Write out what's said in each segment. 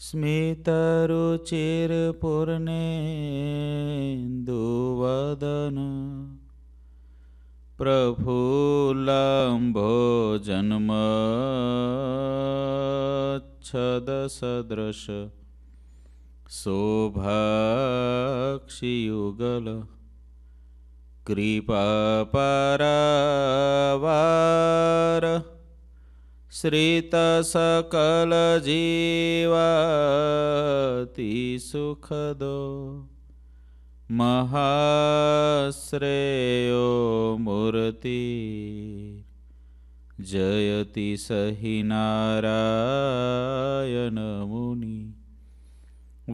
स्मितरुचिरपूर्णेन्दुवदन् प्रफुल्लाम्भो जन्मच्छदसदृश शोभाक्षियुगल कृपापरा श्रितसकलजीवा सुखदो महाश्रेयो मूर्ति जयति सहि नारायणमुनि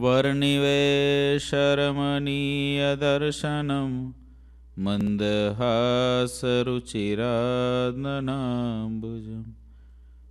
वर्णिवे शरमणीयदर्शनं भुजम्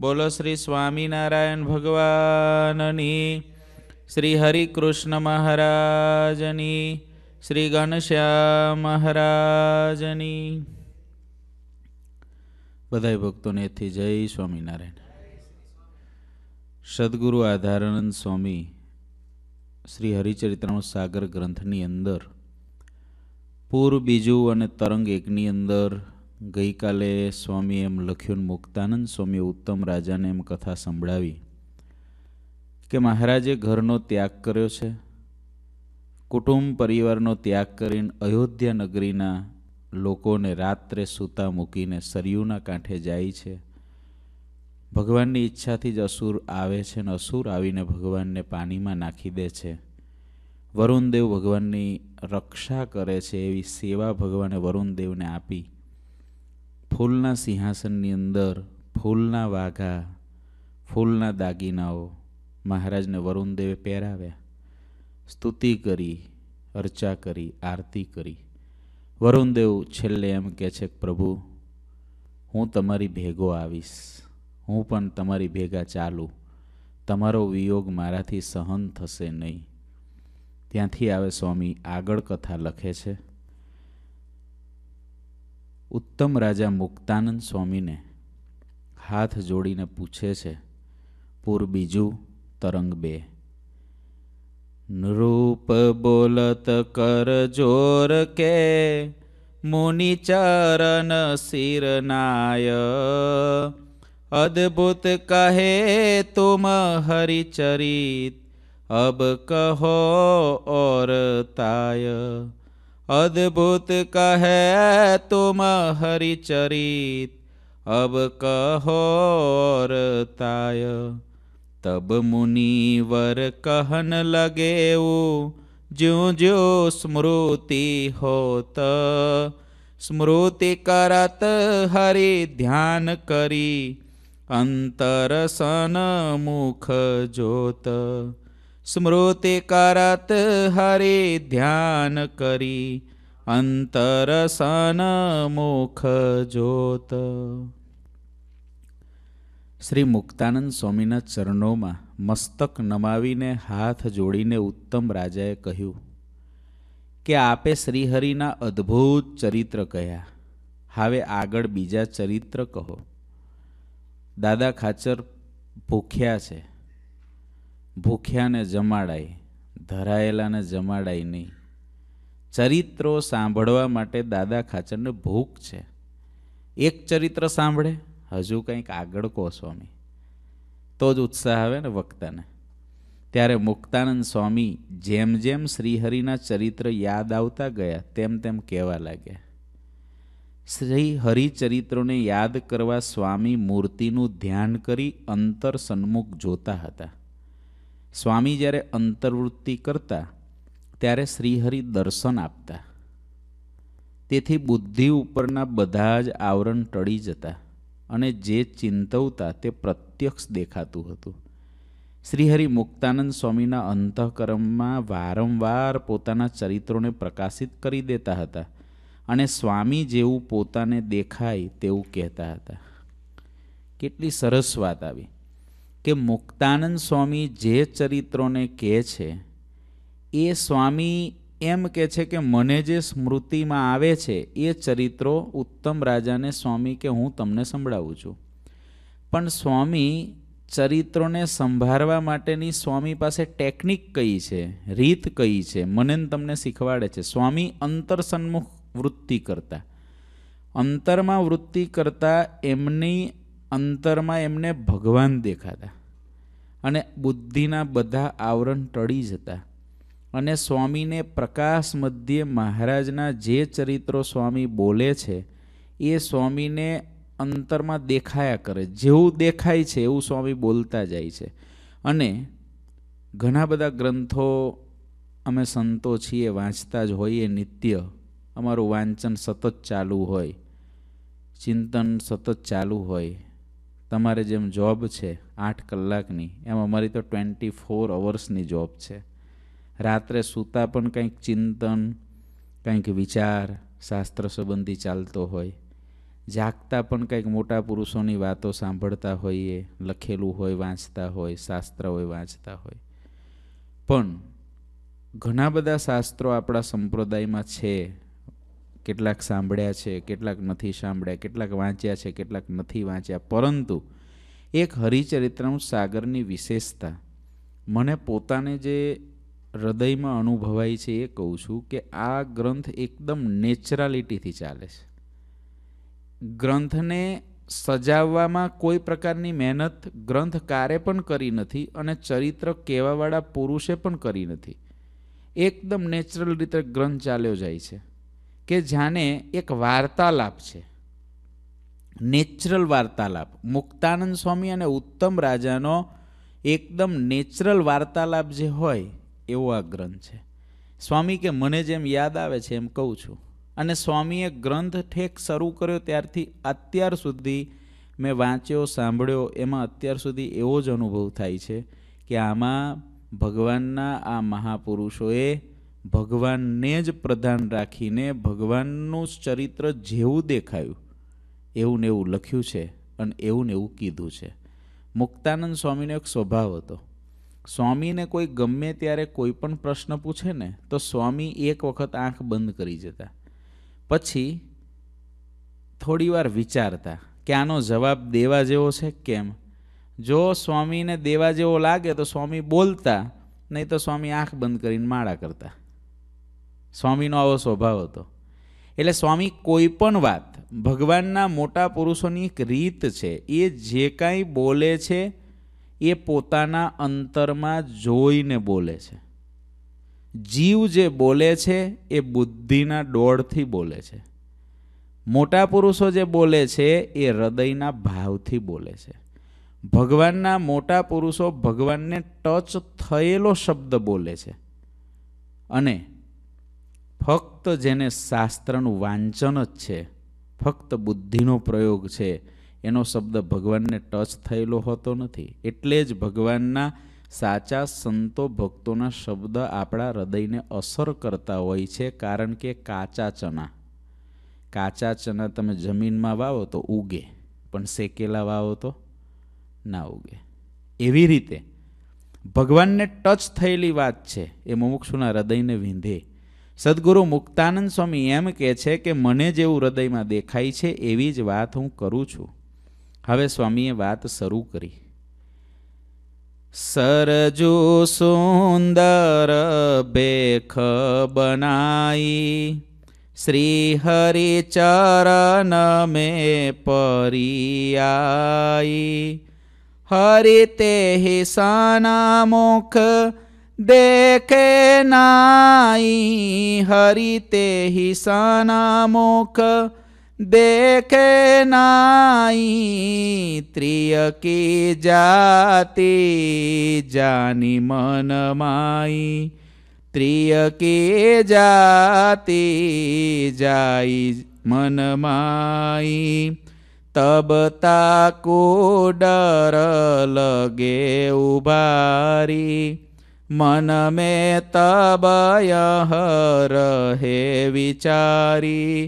બોલો શ્રી સ્વામિનારાયણ ભગવાનની શ્રી હરિકૃષ્ણ મહારાજની શ્રી ઘનશ્યામ મહારાજની બધાય ભક્તોને એથી જય સ્વામિનારાયણ સદગુરુ આધારાનંદ સ્વામી શ્રી હરિચરિત્રનો સાગર ગ્રંથની અંદર પૂર બીજું અને તરંગ એકની અંદર ગઈકાલે સ્વામી એમ લખ્યું મુક્તાનંદ સ્વામી ઉત્તમ રાજાને એમ કથા સંભળાવી કે મહારાજે ઘરનો ત્યાગ કર્યો છે કુટુંબ પરિવારનો ત્યાગ કરીને અયોધ્યા નગરીના લોકોને રાત્રે સૂતા મૂકીને સરયુના કાંઠે જાય છે ભગવાનની ઈચ્છાથી જ અસુર આવે છે અને અસુર આવીને ભગવાનને પાણીમાં નાખી દે છે વરુણદેવ ભગવાનની રક્ષા કરે છે એવી સેવા ભગવાને વરુણદેવને આપી ફૂલના સિંહાસનની અંદર ફૂલના વાઘા ફૂલના દાગીનાઓ મહારાજને વરુણદેવે પહેરાવ્યા સ્તુતિ કરી અર્ચા કરી આરતી કરી વરુણદેવ છેલ્લે એમ કહે છે પ્રભુ હું તમારી ભેગો આવીશ હું પણ તમારી ભેગા ચાલું તમારો વિયોગ મારાથી સહન થશે નહીં ત્યાંથી આવે સ્વામી આગળ કથા લખે છે ઉત્તમ રાજા મુક્તાનંદ સ્વામીને હાથ જોડીને પૂછે છે પૂર બીજું તરંગ બે રૂપ બોલત કર જોર કે મુનિ ચરણ શિરનાય અદ્ભુત કહે તુમ હરિચરિત અબ કહો ઓર તાય अद्भुत कहे तुम हरिचरित अब कहो ताय तब मुनिवर कहन लगे वो ज्यो ज्यो स्मृति होत स्मृति करत हरि ध्यान करी अंतर सन मुख जोत સ્મૃતિ કરત હરે ધ્યાન કરી અંતરસન મુખ જોત શ્રી મુક્તાનંદ સ્વામીના ચરણોમાં મસ્તક નમાવીને હાથ જોડીને ઉત્તમ રાજાએ કહ્યું કે આપે શ્રીહરિના અદ્ભુત ચરિત્ર કહ્યા હવે આગળ બીજા ચરિત્ર કહો દાદા ખાચર ભૂખ્યા છે ભૂખ્યાને જમાડાય ધરાયેલાને જમાડાય નહીં ચરિત્રો સાંભળવા માટે દાદા ખાચરને ભૂખ છે એક ચરિત્ર સાંભળે હજુ કંઈક આગળ કહો સ્વામી તો જ ઉત્સાહ આવે ને વક્તાને ત્યારે મુક્તાનંદ સ્વામી જેમ જેમ શ્રીહરિના ચરિત્ર યાદ આવતા ગયા તેમ તેમ કહેવા લાગ્યા શ્રી હરિચરિત્રોને યાદ કરવા સ્વામી મૂર્તિનું ધ્યાન કરી અંતર સન્મુખ જોતા હતા સ્વામી જ્યારે અંતર્વૃત્તિ કરતા ત્યારે શ્રીહરિ દર્શન આપતા તેથી બુદ્ધિ ઉપરના બધા જ આવરણ ટળી જતા અને જે ચિંતવતા તે પ્રત્યક્ષ દેખાતું હતું શ્રીહરિ મુક્તાનંદ સ્વામીના અંતઃકરણમાં વારંવાર પોતાના ચરિત્રોને પ્રકાશિત કરી દેતા હતા અને સ્વામી જેવું પોતાને દેખાય તેવું કહેતા હતા કેટલી સરસ વાત આવી કે મુક્તાનંદ સ્વામી જે ચરિત્રોને કહે છે એ સ્વામી એમ કહે છે કે મને જે સ્મૃતિમાં આવે છે એ ચરિત્રો ઉત્તમ રાજાને સ્વામી કે હું તમને સંભળાવું છું પણ સ્વામી ચરિત્રોને સંભાળવા માટેની સ્વામી પાસે ટેકનિક કઈ છે રીત કઈ છે મને તમને શીખવાડે છે સ્વામી અંતર સન્મુખ વૃત્તિ કરતા અંતરમાં વૃત્તિ કરતાં એમની અંતરમાં એમને ભગવાન દેખાતા અને બુદ્ધિના બધા આવરણ ટળી જતા અને સ્વામીને પ્રકાશ મધ્યે મહારાજના જે ચરિત્રો સ્વામી બોલે છે એ સ્વામીને અંતરમાં દેખાયા કરે જેવું દેખાય છે એવું સ્વામી બોલતા જાય છે અને ઘણા બધા ગ્રંથો અમે સંતો છીએ વાંચતા જ હોઈએ નિત્ય અમારું વાંચન સતત ચાલુ હોય ચિંતન સતત ચાલુ હોય તમારે જેમ જોબ છે આઠ કલાકની એમ અમારી તો ટ્વેન્ટી ફોર અવર્સની જોબ છે રાત્રે સૂતા પણ કંઈક ચિંતન કંઈક વિચાર શાસ્ત્ર સંબંધી ચાલતો હોય જાગતા પણ કંઈક મોટા પુરુષોની વાતો સાંભળતા હોઈએ લખેલું હોય વાંચતા હોય શાસ્ત્ર હોય વાંચતા હોય પણ ઘણા બધા શાસ્ત્રો આપણા સંપ્રદાયમાં છે કેટલાક સાંભળ્યા છે કેટલાક નથી સાંભળ્યા કેટલાક વાંચ્યા છે કેટલાક નથી વાંચ્યા પરંતુ એક હરિચરિત્રાંશ સાગરની વિશેષતા મને પોતાને જે હૃદયમાં અનુભવાય છે એ કહું છું કે આ ગ્રંથ એકદમ નેચરાલિટીથી ચાલે છે ગ્રંથને સજાવવામાં કોઈ પ્રકારની મહેનત ગ્રંથકારે પણ કરી નથી અને ચરિત્ર કહેવાવાળા પુરુષે પણ કરી નથી એકદમ નેચરલ રીતે ગ્રંથ ચાલ્યો જાય છે કે જાણે એક વાર્તાલાપ છે નેચરલ વાર્તાલાપ મુક્તાનંદ સ્વામી અને ઉત્તમ રાજાનો એકદમ નેચરલ વાર્તાલાપ જે હોય એવો આ ગ્રંથ છે સ્વામી કે મને જેમ યાદ આવે છે એમ કહું છું અને સ્વામીએ ગ્રંથ ઠેક શરૂ કર્યો ત્યારથી અત્યાર સુધી મેં વાંચ્યો સાંભળ્યો એમાં અત્યાર સુધી એવો જ અનુભવ થાય છે કે આમાં ભગવાનના આ મહાપુરુષોએ ભગવાનને જ પ્રધાન રાખીને ભગવાનનું ચરિત્ર જેવું દેખાયું એવું ને એવું લખ્યું છે અને એવું ને એવું કીધું છે મુક્તાનંદ સ્વામીનો એક સ્વભાવ હતો સ્વામીને કોઈ ગમે ત્યારે કોઈ પણ પ્રશ્ન પૂછે ને તો સ્વામી એક વખત આંખ બંધ કરી જતા પછી થોડીવાર વિચારતા કે આનો જવાબ દેવા જેવો છે કેમ જો સ્વામીને દેવા જેવો લાગે તો સ્વામી બોલતા નહીં તો સ્વામી આંખ બંધ કરીને માળા કરતા સ્વામીનો આવો સ્વભાવ હતો એટલે સ્વામી કોઈ પણ વાત ભગવાનના મોટા પુરુષોની એક રીત છે એ જે કાંઈ બોલે છે એ પોતાના અંતરમાં જોઈને બોલે છે જીવ જે બોલે છે એ બુદ્ધિના દોડથી બોલે છે મોટા પુરુષો જે બોલે છે એ હૃદયના ભાવથી બોલે છે ભગવાનના મોટા પુરુષો ભગવાનને ટચ થયેલો શબ્દ બોલે છે અને ફક્ત જેને શાસ્ત્રનું વાંચન જ છે ફક્ત બુદ્ધિનો પ્રયોગ છે એનો શબ્દ ભગવાનને ટચ થયેલો હોતો નથી એટલે જ ભગવાનના સાચા સંતો ભક્તોના શબ્દ આપણા હૃદયને અસર કરતા હોય છે કારણ કે કાચા ચના કાચા ચના તમે જમીનમાં વાવો તો ઉગે પણ શેકેલા વાવો તો ના ઉગે એવી રીતે ભગવાનને ટચ થયેલી વાત છે એ મુમુક્ષુના હૃદયને વીંધે સદગુરુ મુક્તાનંદ સ્વામી એમ કહે છે કે મને જેવું હૃદયમાં દેખાય છે એવી જ વાત હું કરું છું હવે સ્વામીએ વાત શરૂ કરી સરજો સુંદર બેખ બનાઈ શ્રી હરિચરણ મે પરિયાઈ હરિતે હિસાના મુખ देखे नाई हरिते हि सनामोख देखे नाई त्रिय की जाति जानी मन माई त्रिय की जाति जाई मन माई तब ताको डर लगे उभारी मन में तब यह रहे विचारी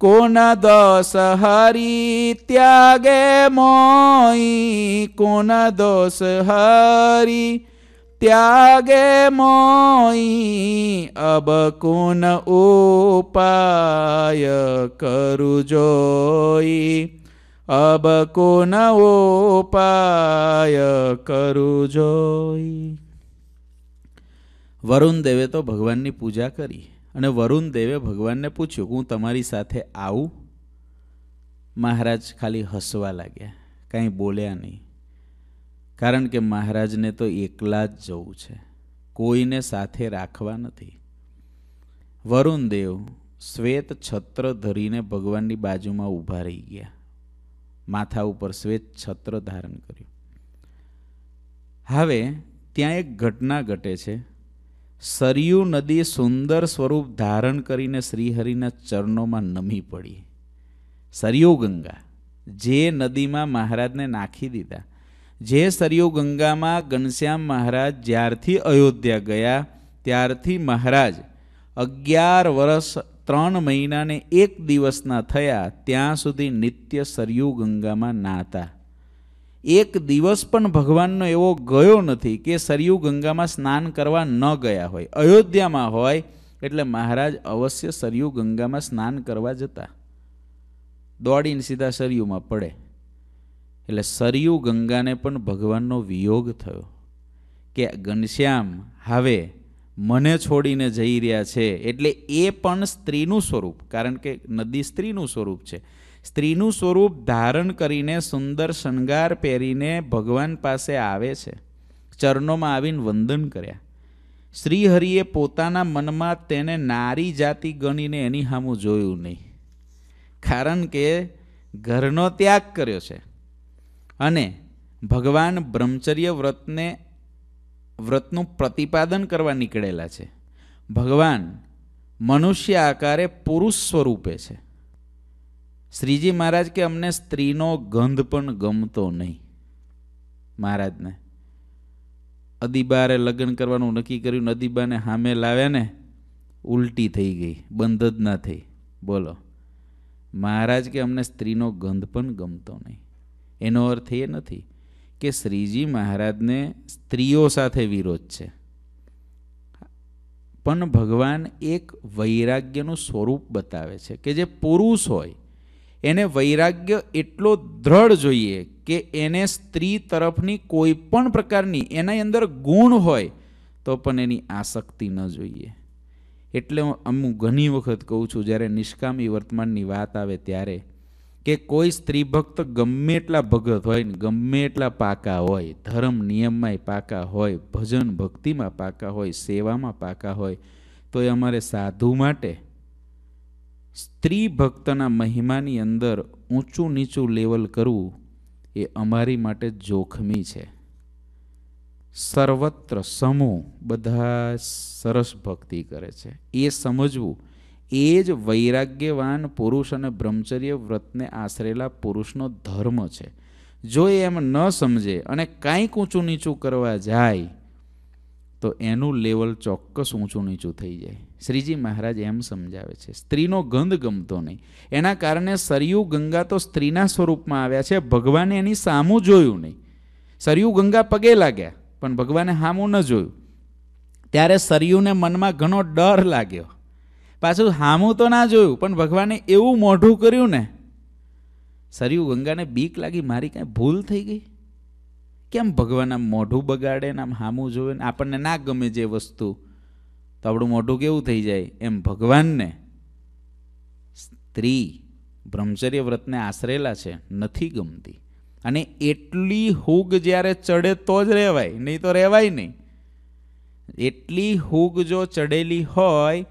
कोन दोष हरि त्यागे मोई कोन दोष हरि त्यागे मोई अब कोन उपाय करु जोई अब कोन उपाय करु जोई વરુણ દેવે તો ભગવાનની પૂજા કરી અને વરુણ દેવે ભગવાનને પૂછ્યું હું તમારી સાથે આવું મહારાજ ખાલી હસવા લાગ્યા કાંઈ બોલ્યા નહીં કારણ કે મહારાજને તો એકલા જ જવું છે કોઈને સાથે રાખવા નથી વરુણ દેવ શ્વેત છત્ર ધરીને ભગવાનની બાજુમાં ઊભા રહી ગયા માથા ઉપર શ્વેત છત્ર ધારણ કર્યું હવે ત્યાં એક ઘટના ઘટે છે સરયુ નદી સુંદર સ્વરૂપ ધારણ કરીને શ્રીહરિના ચરણોમાં નમી પડી સરયુ ગંગા જે નદીમાં મહારાજને નાખી દીધા જે સરયુ ગંગામાં ઘનશ્યામ મહારાજ જ્યારથી અયોધ્યા ગયા ત્યારથી મહારાજ અગિયાર વર્ષ ત્રણ મહિનાને એક દિવસના થયા ત્યાં સુધી નિત્ય સરયુ ગંગામાં નાતા એક દિવસ પણ ભગવાનનો એવો ગયો નથી કે સરયુ ગંગામાં સ્નાન કરવા ન ગયા હોય અયોધ્યામાં હોય એટલે મહારાજ અવશ્ય સરયુ ગંગામાં સ્નાન કરવા જતા દોડીને સીધા સરયુમાં પડે એટલે સરયુ ગંગાને પણ ભગવાનનો વિયોગ થયો કે ઘનશ્યામ હવે મને છોડીને જઈ રહ્યા છે એટલે એ પણ સ્ત્રીનું સ્વરૂપ કારણ કે નદી સ્ત્રીનું સ્વરૂપ છે સ્ત્રીનું સ્વરૂપ ધારણ કરીને સુંદર શણગાર પહેરીને ભગવાન પાસે આવે છે ચરણોમાં આવીને વંદન કર્યા શ્રીહરિએ પોતાના મનમાં તેને નારી જાતિ ગણીને એની સામું જોયું નહીં કારણ કે ઘરનો ત્યાગ કર્યો છે અને ભગવાન બ્રહ્મચર્ય વ્રતને વ્રતનું પ્રતિપાદન કરવા નીકળેલા છે ભગવાન મનુષ્ય આકારે પુરુષ સ્વરૂપે છે શ્રીજી મહારાજ કે અમને સ્ત્રીનો ગંધ પણ ગમતો નહીં મહારાજને અદીબારે લગ્ન કરવાનું નક્કી કર્યું અદીબાને હામે લાવ્યા ને ઉલટી થઈ ગઈ બંધ જ ના થઈ બોલો મહારાજ કે અમને સ્ત્રીનો ગંધ પણ ગમતો નહીં એનો અર્થ એ નથી કે શ્રીજી મહારાજને સ્ત્રીઓ સાથે વિરોધ છે પણ ભગવાન એક વૈરાગ્યનું સ્વરૂપ બતાવે છે કે જે પુરુષ હોય એને વૈરાગ્ય એટલો દ્રઢ જોઈએ કે એને સ્ત્રી તરફની કોઈ પણ પ્રકારની એના અંદર ગુણ હોય તો પણ એની આસક્તિ ન જોઈએ એટલે હું ઘણી વખત કહું છું જ્યારે નિષ્કામી વર્તમાનની વાત આવે ત્યારે કે કોઈ સ્ત્રી ભક્ત ગમે એટલા ભગત હોય ને ગમે એટલા પાકા હોય ધર્મ નિયમમાંય પાકા હોય ભજન ભક્તિમાં પાકા હોય સેવામાં પાકા હોય તો એ અમારે સાધુ માટે સ્ત્રી ભક્તના મહિમાની અંદર ઊંચું નીચું લેવલ કરવું એ અમારી માટે જોખમી છે સર્વત્ર સમૂહ બધા સરસ ભક્તિ કરે છે એ સમજવું એ જ વૈરાગ્યવાન પુરુષ અને બ્રહ્મચર્ય વ્રતને આશરેલા પુરુષનો ધર્મ છે જો એ એમ ન સમજે અને કાંઈક ઊંચું નીચું કરવા જાય તો એનું લેવલ ચોક્કસ ઊંચું નીચું થઈ જાય શ્રીજી મહારાજ એમ સમજાવે છે સ્ત્રીનો ગંધ ગમતો નહીં એના કારણે સરયુ ગંગા તો સ્ત્રીના સ્વરૂપમાં આવ્યા છે ભગવાને એની સામું જોયું નહીં સરયુ ગંગા પગે લાગ્યા પણ ભગવાને હામું ન જોયું ત્યારે સરયુને મનમાં ઘણો ડર લાગ્યો પાછું હામું તો ના જોયું પણ ભગવાને એવું મોઢું કર્યું ને સરયુ ગંગાને બીક લાગી મારી કાંઈ ભૂલ થઈ ગઈ કેમ ભગવાન આમ મોઢું બગાડે ને આમ હામું જોવે ને આપણને ના ગમે જે વસ્તુ તો આપણું મોઢું કેવું થઈ જાય એમ ભગવાનને સ્ત્રી બ્રહ્મચર્ય વ્રતને આશરેલા છે નથી ગમતી અને એટલી હૂગ જ્યારે ચડે તો જ રહેવાય નહીં તો રહેવાય નહીં એટલી હૂગ જો ચડેલી હોય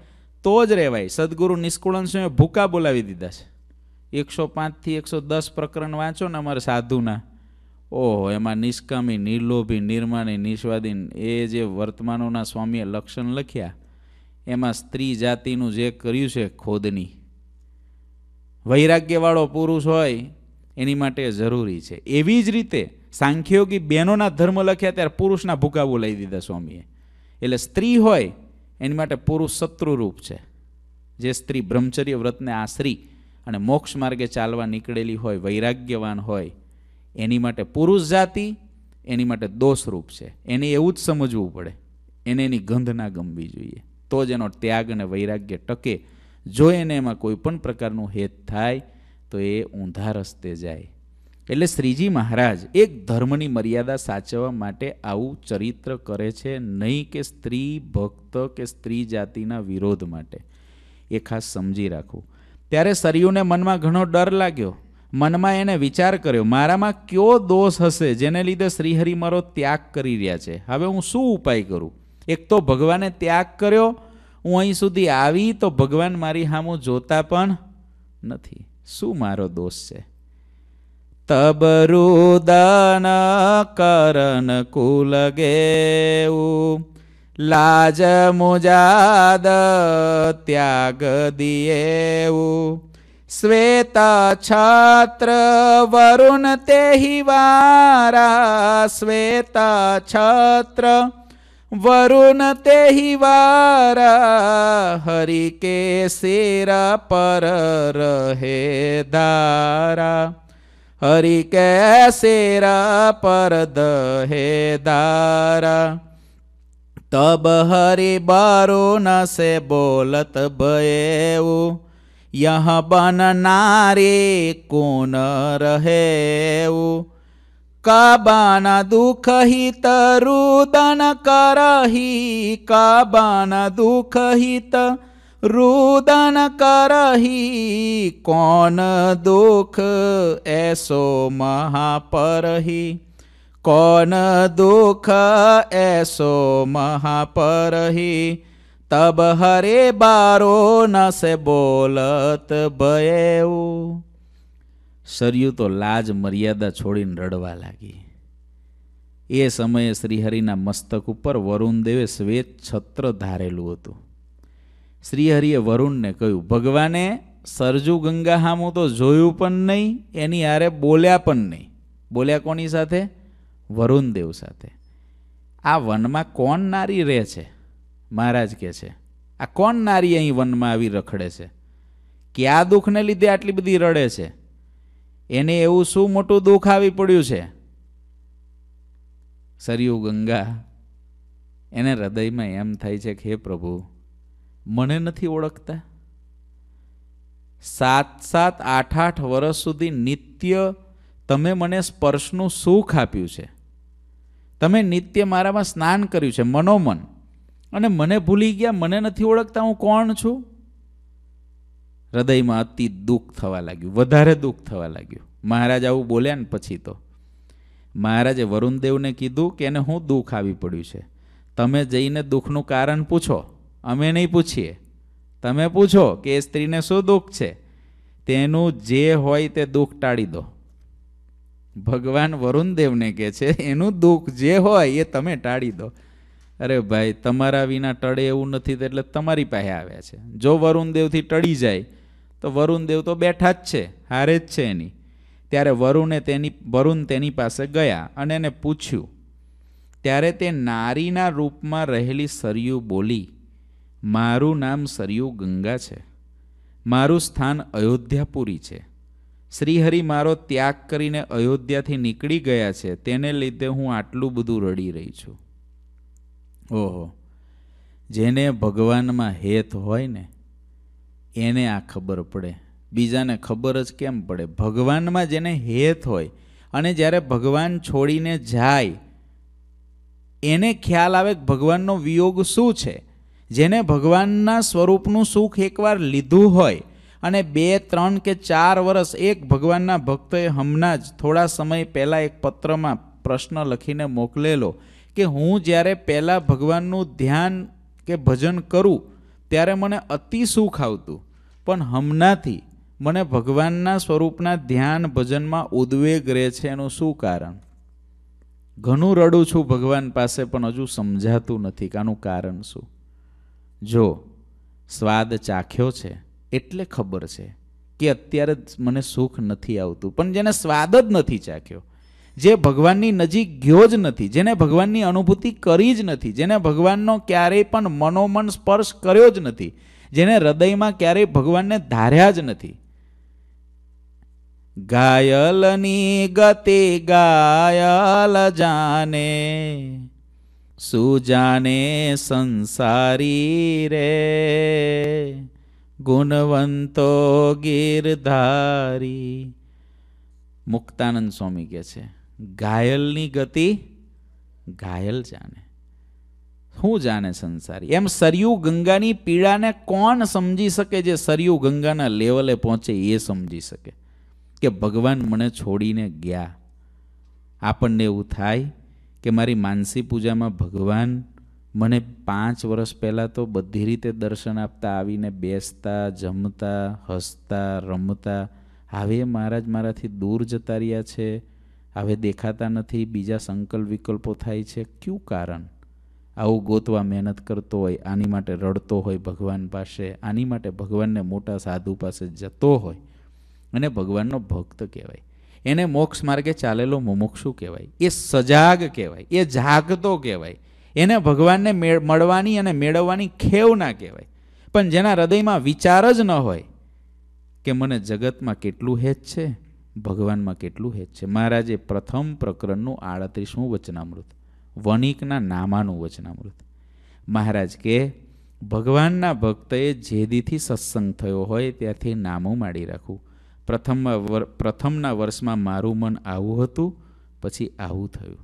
તો જ રહેવાય સદગુરુ નિષ્કુળન સ્વામી ભૂકા બોલાવી દીધા છે એકસો પાંચથી એકસો દસ પ્રકરણ વાંચો ને અમારા સાધુના ઓહો એમાં નિષ્કામી નિર્લોભી નિર્માણી નિસ્વાધીન એ જે વર્તમાનોના સ્વામીએ લક્ષણ લખ્યા એમાં સ્ત્રી જાતિનું જે કર્યું છે ખોદની વૈરાગ્યવાળો પુરુષ હોય એની માટે જરૂરી છે એવી જ રીતે સાંખ્યોગી બહેનોના ધર્મ લખ્યા ત્યારે પુરુષના ભૂકાવું લઈ દીધા સ્વામીએ એટલે સ્ત્રી હોય એની માટે પુરુષ શત્રુરૂપ છે જે સ્ત્રી બ્રહ્મચર્ય વ્રતને આશરી અને મોક્ષ માર્ગે ચાલવા નીકળેલી હોય વૈરાગ્યવાન હોય એની માટે પુરુષ જાતિ એની માટે દોષરૂપ છે એને એવું જ સમજવું પડે એને એની ગંધ ના ગમવી જોઈએ તો જ એનો ત્યાગ અને વૈરાગ્ય ટકે જો એને એમાં કોઈ પણ પ્રકારનું હેત થાય તો એ ઊંધા રસ્તે જાય એટલે શ્રીજી મહારાજ એક ધર્મની મર્યાદા સાચવવા માટે આવું ચરિત્ર કરે છે નહીં કે સ્ત્રી ભક્ત કે સ્ત્રી જાતિના વિરોધ માટે એ ખાસ સમજી રાખવું ત્યારે સરયુને મનમાં ઘણો ડર લાગ્યો મનમાં એને વિચાર કર્યો મારામાં કયો દોષ હશે જેને લીધે શ્રીહરિ મારો ત્યાગ કરી રહ્યા છે હવે હું શું ઉપાય કરું એક તો ભગવાને ત્યાગ કર્યો હું અહીં સુધી આવી તો ભગવાન મારી સામું જોતા પણ નથી શું મારો દોષ છે તબરુદન કરન કુલ ગેવું લાજ મુજાદ ત્યાગ દિયેવું श्वेता छात्र वरुण ते ही वारा श्वेता छात्र वरुण ते ही वारा हरि के सिरा पर रहे दारा हरि के सिरा पर दहे दारा तब हरि बारो न से बोलत भयऊ यह बन नारे कोन रहे कबन दुख ही तरुदन करही कबन दुख ही रुदन करही कौन दुख ऐसो महापरही कौन दुख ऐसो महापरही તબ હરે બારો न से બોલત ભયેવું સરયુ તો લાજ મર્યાદા છોડીને રડવા લાગી એ સમયે શ્રીહરિના મસ્તક ઉપર વરુણદેવે શ્વેત છત્ર ધારેલું હતું શ્રીહરિએ વરુણને કહ્યું ભગવાને સરજુ ગંગા હામું તો જોયું પણ નહીં એની આરે બોલ્યા પણ નહીં બોલ્યા કોની સાથે વરુણદેવ સાથે આ વનમાં કોણ નારી રહે છે મહારાજ કહે છે આ કોણ નારી અહીં વનમાં આવી રખડે છે કે આ દુઃખને લીધે આટલી બધી રડે છે એને એવું શું મોટું દુઃખ આવી પડ્યું છે સરયુ ગંગા એને હૃદયમાં એમ થાય છે કે હે પ્રભુ મને નથી ઓળખતા સાત સાત આઠ આઠ વર્ષ સુધી નિત્ય તમે મને સ્પર્શનું સુખ આપ્યું છે તમે નિત્ય મારામાં સ્નાન કર્યું છે મનોમન અને મને ભૂલી ગયા મને નથી ઓળખતા હું કોણ છું હૃદયમાં અતિ દુઃખ થવા લાગ્યું વધારે દુઃખ થવા લાગ્યું મહારાજ આવું બોલ્યા ને પછી તો મહારાજે વરુણદેવને કીધું કે એને હું દુઃખ આવી પડ્યું છે તમે જઈને દુઃખનું કારણ પૂછો અમે નહીં પૂછીએ તમે પૂછો કે એ સ્ત્રીને શું દુઃખ છે તેનું જે હોય તે દુઃખ ટાળી દો ભગવાન વરુણદેવને કહે છે એનું દુઃખ જે હોય એ તમે ટાળી દો અરે ભાઈ તમારા વિના ટળે એવું નથી એટલે તમારી પાસે આવ્યા છે જો વરુણ દેવથી ટળી જાય તો વરુણ દેવ તો બેઠા જ છે હારે જ છે એની ત્યારે વરુણે તેની વરુણ તેની પાસે ગયા અને એને પૂછ્યું ત્યારે તે નારીના રૂપમાં રહેલી સરયુ બોલી મારું નામ સરયુ ગંગા છે મારું સ્થાન અયોધ્યાપુરી છે શ્રીહરિ મારો ત્યાગ કરીને અયોધ્યાથી નીકળી ગયા છે તેને લીધે હું આટલું બધું રડી રહી છું ઓહો જેને ભગવાનમાં હેત હોય ને એને આ ખબર પડે બીજાને ખબર જ કેમ પડે ભગવાનમાં જેને હેત હોય અને જ્યારે ભગવાન છોડીને જાય એને ખ્યાલ આવે કે ભગવાનનો વિયોગ શું છે જેને ભગવાનના સ્વરૂપનું સુખ એકવાર લીધું હોય અને બે ત્રણ કે ચાર વર્ષ એક ભગવાનના ભક્તોએ હમણાં જ થોડા સમય પહેલાં એક પત્રમાં પ્રશ્ન લખીને મોકલેલો કે હું જ્યારે પહેલાં ભગવાનનું ધ્યાન કે ભજન કરું ત્યારે મને અતિ સુખ આવતું પણ હમણાંથી મને ભગવાનના સ્વરૂપના ધ્યાન ભજનમાં ઉદ્વેગ રહે છે એનું શું કારણ ઘણું રડું છું ભગવાન પાસે પણ હજુ સમજાતું નથી કે આનું કારણ શું જો સ્વાદ ચાખ્યો છે એટલે ખબર છે કે અત્યારે મને સુખ નથી આવતું પણ જેને સ્વાદ જ નથી ચાખ્યો જે ભગવાનની નજીક ગયો જ નથી જેને ભગવાનની અનુભૂતિ કરી જ નથી જેને ભગવાનનો ક્યારેય પણ મનોમન સ્પર્શ કર્યો જ નથી જેને હૃદયમાં ક્યારેય ભગવાનને ધાર્યા જ નથી ગાયલની ગતિ ગાયલ જાને સુજાને સંસારી રે ગુણવંતો ગીરધારી મુક્તાનંદ સ્વામી કહે છે ઘાયલની ગતિ ઘાયલ જાણે શું જાણે સંસારી એમ સરયુ ગંગાની પીડાને કોણ સમજી શકે જે સરયુ ગંગાના લેવલે પહોંચે એ સમજી શકે કે ભગવાન મને છોડીને ગયા આપણને એવું થાય કે મારી માનસી પૂજામાં ભગવાન મને પાંચ વર્ષ પહેલાં તો બધી રીતે દર્શન આપતા આવીને બેસતા જમતા હસતા રમતા હવે મહારાજ મારાથી દૂર જતા રહ્યા છે હવે દેખાતા નથી બીજા સંકલ્પ વિકલ્પો થાય છે ક્યું કારણ આવું ગોતવા મહેનત કરતો હોય આની માટે રડતો હોય ભગવાન પાસે આની માટે ભગવાનને મોટા સાધુ પાસે જતો હોય અને ભગવાનનો ભક્ત કહેવાય એને મોક્ષ માર્ગે ચાલેલો મુમુક્ષુ કહેવાય એ સજાગ કહેવાય એ જાગતો કહેવાય એને ભગવાનને મળવાની અને મેળવવાની ખેવ ના કહેવાય પણ જેના હૃદયમાં વિચાર જ ન હોય કે મને જગતમાં કેટલું હેત છે ભગવાનમાં કેટલું હેત છે મહારાજે પ્રથમ પ્રકરણનું આડત્રીસમું વચનામૃત વનિકના નામાનું વચનામૃત મહારાજ કે ભગવાનના ભક્તએ જેદીથી સત્સંગ થયો હોય ત્યાંથી નામું માડી રાખવું પ્રથમમાં પ્રથમના વર્ષમાં મારું મન આવું હતું પછી આવું થયું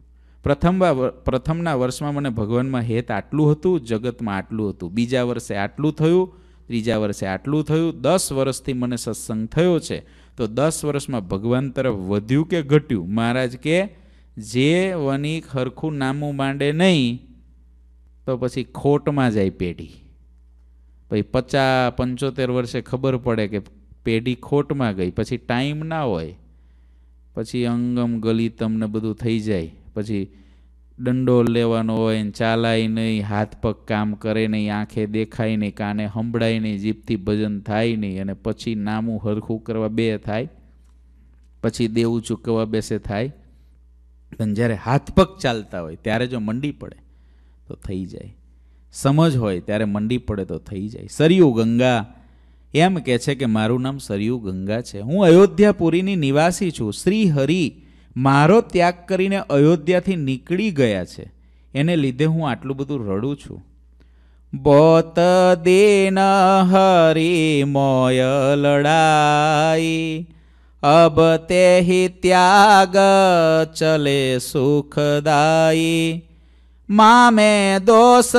પ્રથમમાં પ્રથમના વર્ષમાં મને ભગવાનમાં હેત આટલું હતું જગતમાં આટલું હતું બીજા વર્ષે આટલું થયું ત્રીજા વર્ષે આટલું થયું દસ વર્ષથી મને સત્સંગ થયો છે તો દસ વર્ષમાં ભગવાન તરફ વધ્યું કે ઘટ્યું મહારાજ કે જે વનિક હરખું નામું માંડે નહીં તો પછી ખોટમાં જાય પેઢી પછી પચાસ પંચોતેર વર્ષે ખબર પડે કે પેઢી ખોટમાં ગઈ પછી ટાઈમ ના હોય પછી અંગમ ગલિતમ ને બધું થઈ જાય પછી દંડો લેવાનો હોય ને ચાલાય નહીં હાથ પગ કામ કરે નહીં આંખે દેખાય નહીં કાને સંભળાય નહીં જીભથી ભજન થાય નહીં અને પછી નામું હરખું કરવા બે થાય પછી દેવું ચૂકવવા બેસે થાય અને જ્યારે હાથ પગ ચાલતા હોય ત્યારે જો મંડી પડે તો થઈ જાય સમજ હોય ત્યારે મંડી પડે તો થઈ જાય સરયુ ગંગા એમ કહે છે કે મારું નામ સરયુ ગંગા છે હું અયોધ્યાપુરીની નિવાસી છું શ્રી હરી મારો ત્યાગ કરીને અયોધ્યાથી નીકળી ગયા છે એને લીધે હું આટલું બધું રડું છું બોત દેન હરી મોય લડાઈ અબ તે ત્યાગ ચલે સુખદાઈ મામે દોષ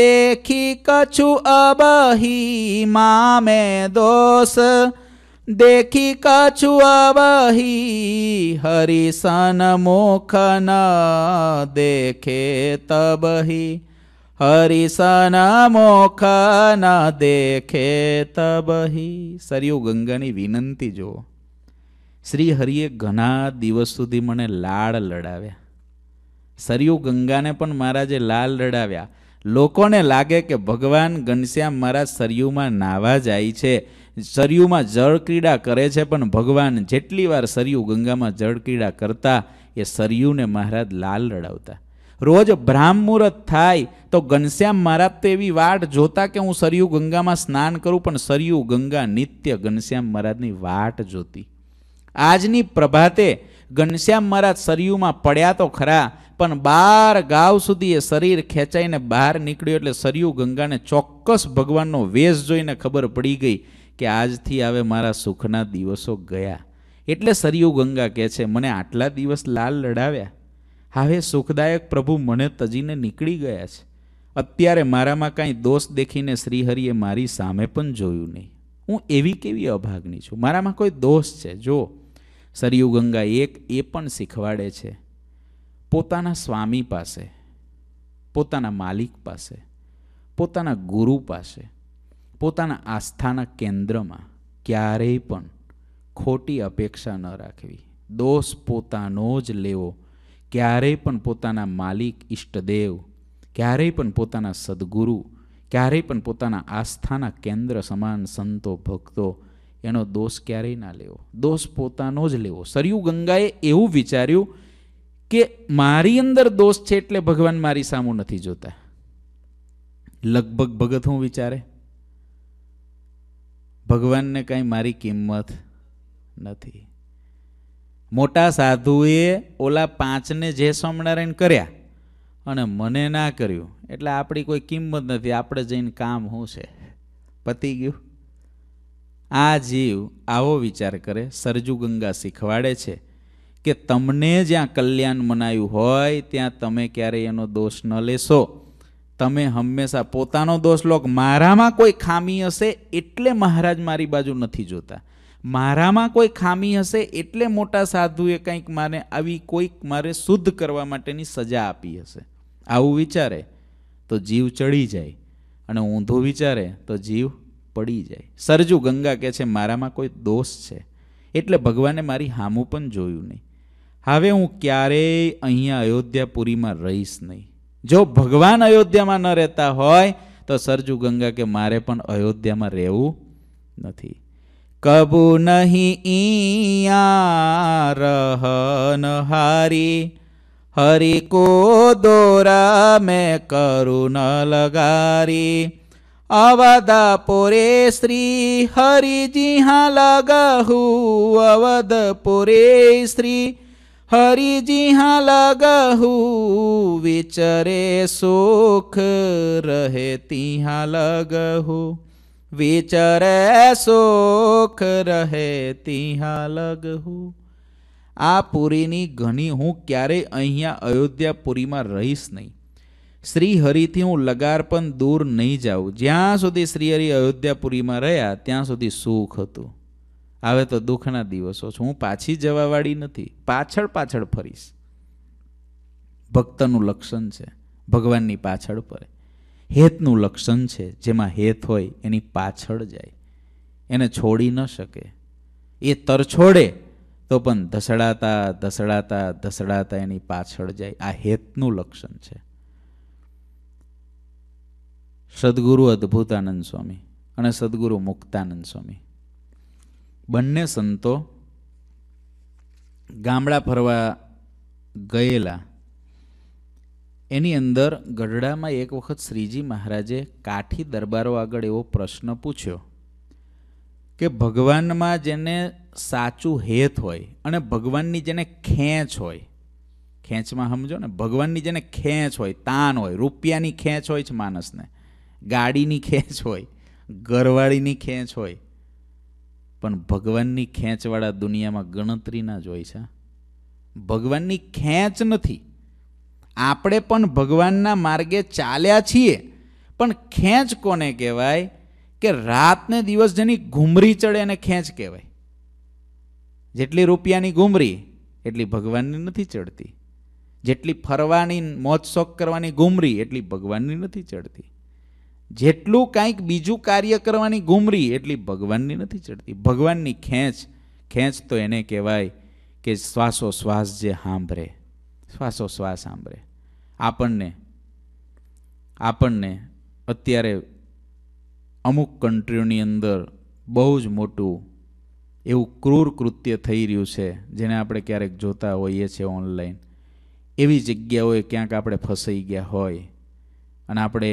દેખી કછુ અબહી મામે દોષ દેખી कछुआ बही हरिसन मुख न देखे तबही હરિસન મોખન દેખે તબહી સરયુ ગંગાની વિનંતી જુઓ શ્રી હરિએ ઘણા દિવસ સુધી મને લાળ લડાવ્યા સરયુ ગંગાને પણ મારા જે લાલ લડાવ્યા લોકોને લાગે કે ભગવાન ઘનશ્યામ મારા સરયુમાં નાવા જાય છે સરયુમાં જળક્રીડા કરે છે પણ ભગવાન જેટલી વાર સરયુ ગંગામાં જળક્રીડા કરતા એ સરયુને મહારાજ લાલ રડાવતા રોજ બ્રાહ્મ મુહૂર્ત થાય તો ઘનશ્યામ મહારાજ તો એવી વાટ જોતા કે હું સરયુ ગંગામાં સ્નાન કરું પણ સરયુ ગંગા નિત્ય ઘનશ્યામ મહારાજની વાટ જોતી આજની પ્રભાતે ઘનશ્યામ મહારાજ સરયુમાં પડ્યા તો ખરા પણ બાર ગાવ સુધી એ શરીર ખેંચાઈને બહાર નીકળ્યું એટલે સરયુ ગંગાને ચોક્કસ ભગવાનનો વેશ જોઈને ખબર પડી ગઈ કે આજથી આવે મારા સુખના દિવસો ગયા એટલે સરયુ ગંગા કહે છે મને આટલા દિવસ લાલ લડાવ્યા હવે સુખદાયક પ્રભુ મને તજીને નીકળી ગયા છે અત્યારે મારામાં કાંઈ દોષ દેખીને શ્રીહરિએ મારી સામે પણ જોયું નહીં હું એવી કેવી અભાગની છું મારામાં કોઈ દોષ છે જો સરયુ ગંગા એક એ પણ શીખવાડે છે પોતાના સ્વામી પાસે પોતાના માલિક પાસે પોતાના ગુરુ પાસે પોતાના આસ્થાના કેન્દ્રમાં ક્યારેય પણ ખોટી અપેક્ષા ન રાખવી દોષ પોતાનો જ લેવો ક્યારેય પણ પોતાના માલિક ઇષ્ટદેવ ક્યારેય પણ પોતાના સદગુરુ ક્યારેય પણ પોતાના આસ્થાના કેન્દ્ર સમાન સંતો ભક્તો એનો દોષ ક્યારેય ના લેવો દોષ પોતાનો જ લેવો સરયુ ગંગાએ એવું વિચાર્યું કે મારી અંદર દોષ છે એટલે ભગવાન મારી સામું નથી જોતા લગભગ ભગત હું વિચારે ભગવાનને કાંઈ મારી કિંમત નથી મોટા સાધુએ ઓલા પાંચને જે સ્વામિનારાયણ કર્યા અને મને ના કર્યું એટલે આપણી કોઈ કિંમત નથી આપણે જઈને કામ શું છે પતી ગયું આ જીવ આવો વિચાર કરે સરજુ ગંગા શીખવાડે છે કે તમને જ્યાં કલ્યાણ મનાયું હોય ત્યાં તમે ક્યારેય એનો દોષ ન લેશો તમે હંમેશા પોતાનો દોષ લો મારામાં કોઈ ખામી હશે એટલે મહારાજ મારી બાજુ નથી જોતા મારામાં કોઈ ખામી હશે એટલે મોટા સાધુએ કંઈક મારે આવી કોઈક મારે શુદ્ધ કરવા માટેની સજા આપી હશે આવું વિચારે તો જીવ ચડી જાય અને ઊંધો વિચારે તો જીવ પડી જાય સરજુ ગંગા કહે છે મારામાં કોઈ દોષ છે એટલે ભગવાને મારી હામું પણ જોયું નહીં હવે હું ક્યારેય અહીંયા અયોધ્યાપુરીમાં રહીશ નહીં જો ભગવાન અયોધ્યામાં ન રહેતા હોય તો સરજુ ગંગા કે મારે પણ અયોધ્યામાં રહેવું નથી કબુ નહીં ઈયા રહન હારી હરી કો દોરા મેં કરુણ લગારી અવધપુરે શ્રી હરિજી હા લગહુ અવધપુરે શ્રી હરિ હરિજીહા લગહુ વિચરે સુખ રહે તિહા લગહુ વિચરે સુખ રહે તિહા લગહુ આ પુરીની ઘણી હું ક્યારેય અહીંયા અયોધ્યા પુરીમાં રહીશ નહીં શ્રી હરિથી હું લગાર પણ દૂર નહીં જાઉં જ્યાં સુધી શ્રીહરિ અયોધ્યાપુરીમાં રહ્યા ત્યાં સુધી સુખ હતું હવે તો દુઃખના દિવસો છું હું પાછી જવાવાળી નથી પાછળ પાછળ ફરીશ ભક્તનું લક્ષણ છે ભગવાનની પાછળ ફરે હેતનું લક્ષણ છે જેમાં હેત હોય એની પાછળ જાય એને છોડી ન શકે એ તરછોડે તો પણ ધસડાતા ધસડાતા ધસડાતા એની પાછળ જાય આ હેતનું લક્ષણ છે સદગુરુ અદ્ભુતાનંદ સ્વામી અને સદગુરુ મુક્તાનંદ સ્વામી બંને સંતો ગામડા ફરવા ગયેલા એની અંદર ગઢડામાં એક વખત શ્રીજી મહારાજે કાઠી દરબારો આગળ એવો પ્રશ્ન પૂછ્યો કે ભગવાનમાં જેને સાચું હેત હોય અને ભગવાનની જેને ખેંચ હોય ખેંચમાં સમજો ને ભગવાનની જેને ખેંચ હોય તાન હોય રૂપિયાની ખેંચ હોય છે માણસને ગાડીની ખેંચ હોય ઘરવાળીની ખેંચ હોય પણ ભગવાનની ખેંચવાળા દુનિયામાં ગણતરીના જ હોય છે ભગવાનની ખેંચ નથી આપણે પણ ભગવાનના માર્ગે ચાલ્યા છીએ પણ ખેંચ કોને કહેવાય કે રાતને દિવસ જેની ઘૂમરી ચડે એને ખેંચ કહેવાય જેટલી રૂપિયાની ઘૂમરી એટલી ભગવાનની નથી ચડતી જેટલી ફરવાની મોજ શોખ કરવાની ઘૂમરી એટલી ભગવાનની નથી ચડતી જેટલું કાંઈક બીજું કાર્ય કરવાની ગુમરી એટલી ભગવાનની નથી ચડતી ભગવાનની ખેંચ ખેંચ તો એને કહેવાય કે શ્વાસોશ્વાસ જે સાંભળે શ્વાસોશ્વાસ સાંભળે આપણને આપણને અત્યારે અમુક કન્ટ્રીઓની અંદર બહુ જ મોટું એવું ક્રૂર કૃત્ય થઈ રહ્યું છે જેને આપણે ક્યારેક જોતા હોઈએ છીએ ઓનલાઈન એવી જગ્યાઓએ ક્યાંક આપણે ફસાઈ ગયા હોય અને આપણે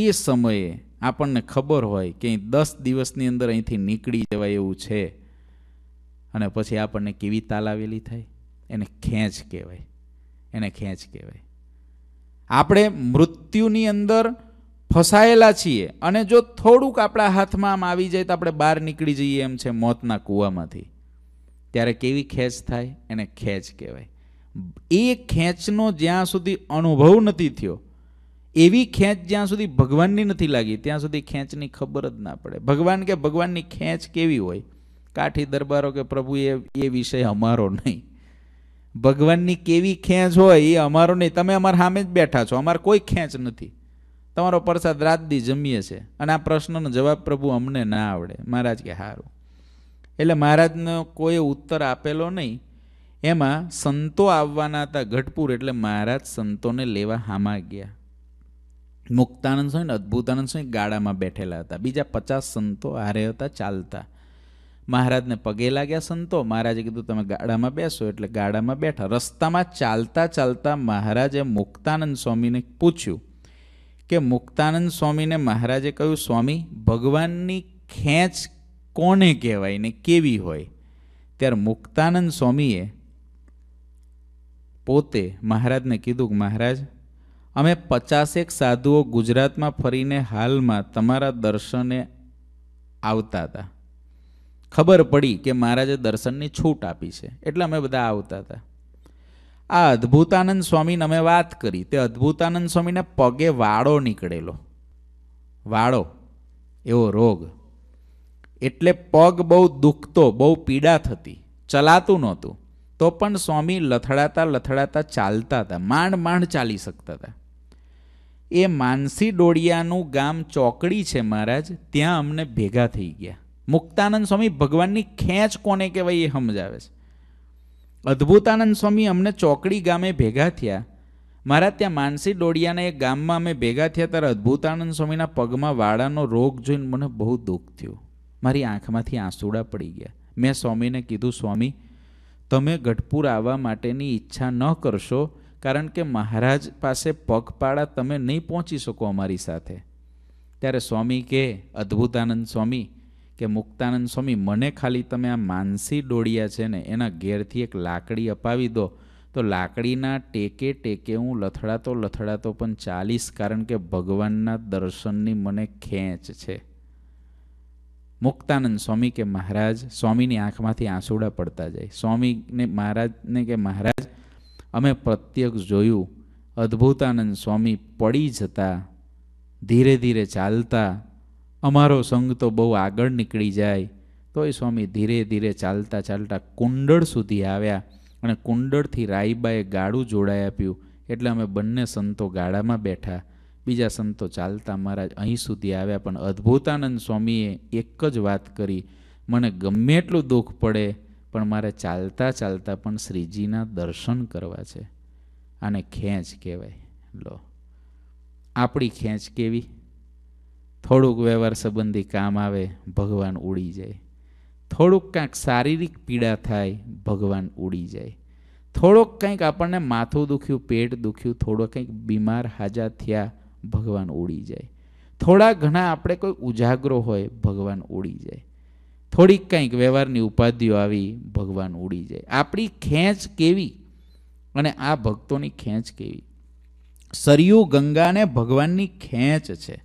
એ સમયે આપણને ખબર હોય કે દસ દિવસની અંદર અહીંથી નીકળી જવાય એવું છે અને પછી આપણને કેવી તાલાવેલી થાય એને ખેંચ કહેવાય એને ખેંચ કહેવાય આપણે મૃત્યુની અંદર ફસાયેલા છીએ અને જો થોડુંક આપણા હાથમાં આમ આવી જાય તો આપણે બહાર નીકળી જઈએ એમ છે મોતના કૂવામાંથી ત્યારે કેવી ખેંચ થાય એને ખેંચ કહેવાય એ ખેંચનો જ્યાં સુધી અનુભવ નથી થયો એવી ખેંચ જ્યાં સુધી ભગવાનની નથી લાગી ત્યાં સુધી ખેંચની ખબર જ ના પડે ભગવાન કે ભગવાનની ખેંચ કેવી હોય કાઠી દરબારો કે પ્રભુ એ એ વિષય અમારો નહીં ભગવાનની કેવી ખેંચ હોય એ અમારો નહીં તમે અમારા સામે જ બેઠા છો અમારે કોઈ ખેંચ નથી તમારો પ્રસાદ રાતદી જમીએ છે અને આ પ્રશ્નનો જવાબ પ્રભુ અમને ના આવડે મહારાજ કે સારું એટલે મહારાજનો કોઈ ઉત્તર આપેલો નહીં એમાં સંતો આવવાના હતા ગઢપુર એટલે મહારાજ સંતોને લેવા હામા ગયા મુક્તાનંદ સ્વામી ને અદ્ભુતાનંદ સ્વામી ગાડામાં બેઠેલા હતા બીજા પચાસ સંતો હારે હતા ચાલતા મહારાજને પગે લાગ્યા સંતો મહારાજે કીધું તમે ગાડામાં બેસો એટલે ગાડામાં બેઠા રસ્તામાં ચાલતા ચાલતા મહારાજે મુક્તાનંદ સ્વામીને પૂછ્યું કે મુક્તાનંદ સ્વામીને મહારાજે કહ્યું સ્વામી ભગવાનની ખેંચ કોને કહેવાય ને કેવી હોય ત્યારે મુક્તાનંદ સ્વામીએ પોતે મહારાજને કીધું કે મહારાજ અમે પચાસેક સાધુઓ ગુજરાતમાં ફરીને હાલમાં તમારા દર્શને આવતા હતા ખબર પડી કે મહારાજે દર્શનની છૂટ આપી છે એટલે અમે બધા આવતા હતા આ અદ્ભુતાનંદ સ્વામીને અમે વાત કરી તે અદ્ભુતાનંદ સ્વામીને પગે વાળો નીકળેલો વાળો એવો રોગ એટલે પગ બહુ દુખતો બહુ પીડા થતી ચલાતું નહોતું તો પણ સ્વામી લથડાતા લથડાતા ચાલતા હતા માંડ માંડ ચાલી શકતા હતા એ માનસી ડોડિયાનું ગામ ચોકડી છે મહારાજ ત્યાં અમને ભેગા થઈ ગયા મુક્તાનંદ સ્વામી ભગવાનની ખેંચ કોને કહેવાય એ સમજાવે છે અદ્ભુતાનંદ સ્વામી અમને ચોકડી ગામે ભેગા થયા મારા ત્યાં માનસી ડોડિયાના એ ગામમાં અમે ભેગા થયા ત્યારે અદ્ભુતાનંદ સ્વામીના પગમાં વાળાનો રોગ જોઈને મને બહુ દુઃખ થયું મારી આંખમાંથી આંસુડા પડી ગયા મેં સ્વામીને કીધું સ્વામી તમે ગઢપુર આવવા માટેની ઈચ્છા ન કરશો કારણ કે મહારાજ પાસે પગપાળા તમે નહીં પહોંચી શકો અમારી સાથે ત્યારે સ્વામી કે અદ્ભુતાનંદ સ્વામી કે મુક્તાનંદ સ્વામી મને ખાલી તમે આ માનસી ડોળિયા છે ને એના ઘેરથી એક લાકડી અપાવી દો તો લાકડીના ટેકે ટેકે હું લથડાતો લથડાતો પણ ચાલીશ કારણ કે ભગવાનના દર્શનની મને ખેંચ છે મુક્તાનંદ સ્વામી કે મહારાજ સ્વામીની આંખમાંથી આંસુડા પડતા જાય સ્વામીને મહારાજને કે મહારાજ અમે પ્રત્યક્ષ જોયું અદ્ભુતાનંદ સ્વામી પડી જતા ધીરે ધીરે ચાલતા અમારો સંઘ તો બહુ આગળ નીકળી જાય તોય સ્વામી ધીરે ધીરે ચાલતા ચાલતા કુંડળ સુધી આવ્યા અને કુંડળથી રાઈબાએ ગાડું જોડાઈ આપ્યું એટલે અમે બંને સંતો ગાડામાં બેઠા બીજા સંતો ચાલતા મહારાજ અહીં સુધી આવ્યા પણ અદ્ભુતાનંદ સ્વામીએ એક જ વાત કરી મને ગમે એટલું દુઃખ પડે પણ મારે ચાલતા ચાલતા પણ શ્રીજીના દર્શન કરવા છે અને ખેંચ કહેવાય લો આપણી ખેંચ કેવી થોડુંક વ્યવહાર સંબંધી કામ આવે ભગવાન ઉડી જાય થોડુંક કાંઈક શારીરિક પીડા થાય ભગવાન ઉડી જાય થોડોક કંઈક આપણને માથું દુખ્યું પેટ દુખ્યું થોડો કંઈક બીમાર હાજા થયા ભગવાન ઉડી જાય થોડા ઘણા આપણે કોઈ ઉજાગરો હોય ભગવાન ઉડી જાય થોડીક કંઈક વ્યવહારની ઉપાધિઓ આવી ભગવાન ઉડી જાય આપણી ખેંચ કેવી અને આ ભક્તોની ખેંચ કેવી સરયુ ગંગાને ભગવાનની ખેંચ છે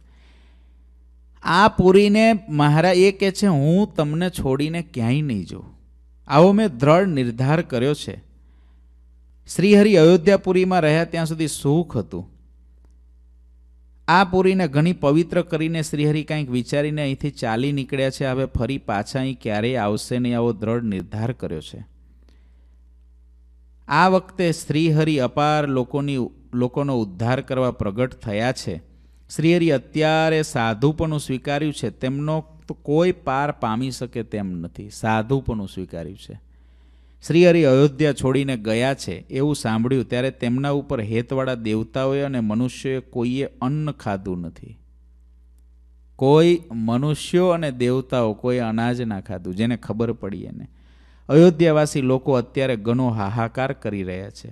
આ પુરીને મહારાજ એ કહે છે હું તમને છોડીને ક્યાંય નહીં જઉં આવો મેં દ્રઢ નિર્ધાર કર્યો છે શ્રીહરિ અયોધ્યાપુરીમાં રહ્યા ત્યાં સુધી સુખ હતું આ પુરીને ઘણી પવિત્ર કરીને શ્રીહરિ કાંઈક વિચારીને અહીંથી ચાલી નીકળ્યા છે હવે ફરી પાછા અહીં ક્યારેય આવશે નહીં આવો દ્રઢ નિર્ધાર કર્યો છે આ વખતે શ્રીહરિ અપાર લોકોની લોકોનો ઉદ્ધાર કરવા પ્રગટ થયા છે શ્રીહરિ અત્યારે સાધુપણું સ્વીકાર્યું છે તેમનો કોઈ પાર પામી શકે તેમ નથી સાધુપણું સ્વીકાર્યું છે શ્રીહરિ અયોધ્યા છોડીને ગયા છે એવું સાંભળ્યું ત્યારે તેમના ઉપર હેતવાળા દેવતાઓએ અને મનુષ્યોએ કોઈએ અન્ન ખાધું નથી કોઈ મનુષ્યો અને દેવતાઓ કોઈ અનાજ ના ખાધું જેને ખબર પડી એને અયોધ્યાવાસી લોકો અત્યારે ઘણો હાહાકાર કરી રહ્યા છે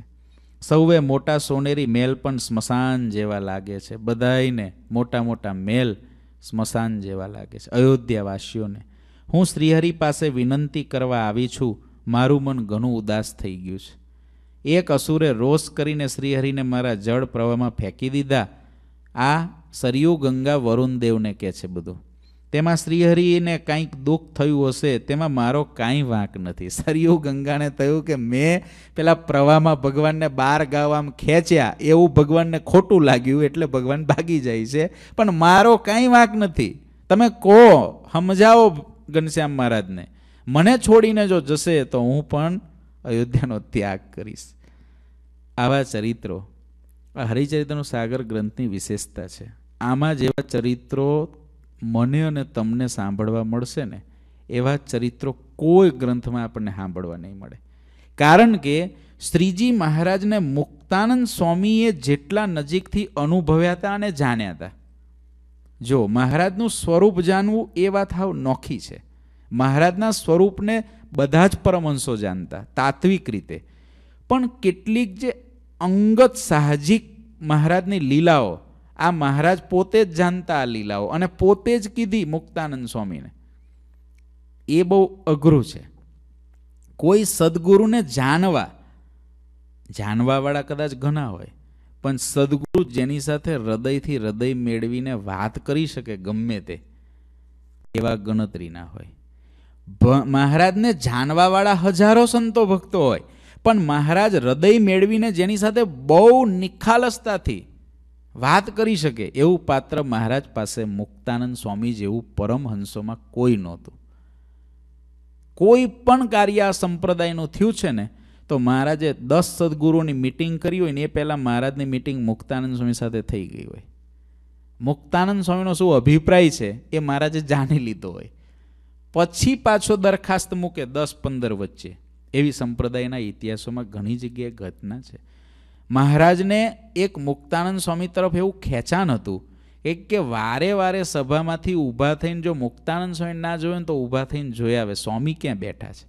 સૌએ મોટા સોનેરી મેલ પણ સ્મશાન જેવા લાગે છે બધાઈને મોટા મોટા મેલ સ્મશાન જેવા લાગે છે અયોધ્યાવાસીઓને હું શ્રીહરિ પાસે વિનંતી કરવા આવી છું મારું મન ઘણું ઉદાસ થઈ ગયું છે એક અસુરે રોષ કરીને શ્રીહરિને મારા જળ પ્રવાહમાં ફેંકી દીધા આ સરયુ ગંગા વરુણદેવને કહે છે બધું તેમાં શ્રીહરિને કાંઈક દુઃખ થયું હશે તેમાં મારો કાંઈ વાંક નથી સરયુ ગંગાને થયું કે મેં પેલા પ્રવાહમાં ભગવાનને બહાર ગાવ આમ ખેંચ્યા એવું ભગવાનને ખોટું લાગ્યું એટલે ભગવાન ભાગી જાય છે પણ મારો કાંઈ વાંક નથી તમે કહો સમજાવો ઘનશ્યામ મહારાજને મને છોડીને જો જશે તો હું પણ અયોધ્યાનો ત્યાગ કરીશ આવા ચરિત્રો આ હરિચરિત્રનો સાગર ગ્રંથની વિશેષતા છે આમાં જેવા ચરિત્રો મને અને તમને સાંભળવા મળશે ને એવા ચરિત્રો કોઈ ગ્રંથમાં આપણને સાંભળવા નહીં મળે કારણ કે શ્રીજી મહારાજને મુક્તાનંદ સ્વામીએ જેટલા નજીકથી અનુભવ્યા હતા અને જાણ્યા હતા જો મહારાજનું સ્વરૂપ જાણવું એ વાત હાવ નોખી છે મહારાજના સ્વરૂપને બધા જ પરમહંસો જાણતા તાત્વિક રીતે પણ કેટલીક જે અંગત સાહજિક મહારાજની લીલાઓ આ મહારાજ પોતે જ જાણતા આ લીલાઓ અને પોતે જ કીધી મુક્તાનંદ સ્વામીને એ બહુ અઘરું છે કોઈ સદગુરુને જાણવા જાણવાવાળા કદાચ ઘણા હોય પણ સદગુરુ જેની સાથે હૃદયથી હૃદય મેળવીને વાત કરી શકે ગમે તે એવા ગણતરીના હોય મહારાજને જાણવાવાળા હજારો સંતો ભક્તો હોય પણ મહારાજ હૃદય મેળવીને જેની સાથે બહુ નિખાલસતાથી વાત કરી શકે એવું પાત્ર મહારાજ પાસે મુક્તાનંદ સ્વામી જેવું પરમહંસોમાં કોઈ નહોતું કોઈ પણ કાર્ય આ સંપ્રદાયનું થયું છે ને તો મહારાજે દસ સદગુરુની મિટિંગ કરી હોય ને એ પહેલાં મહારાજની મિટિંગ મુક્તાનંદ સ્વામી સાથે થઈ ગઈ હોય મુક્તાનંદ સ્વામીનો શું અભિપ્રાય છે એ મહારાજે જાણી લીધો હોય પછી પાછો દરખાસ્ત મૂકે દસ પંદર વચ્ચે એવી સંપ્રદાયના ઇતિહાસોમાં ઘણી જગ્યાએ ઘટના છે મહારાજને એક મુક્તાનંદ સ્વામી તરફ એવું ખેંચાણ હતું એક કે વારે વારે સભામાંથી ઊભા થઈને જો મુક્તાનંદ સ્વામી ના જોયો ને તો ઊભા થઈને જોઈ આવે સ્વામી ક્યાં બેઠા છે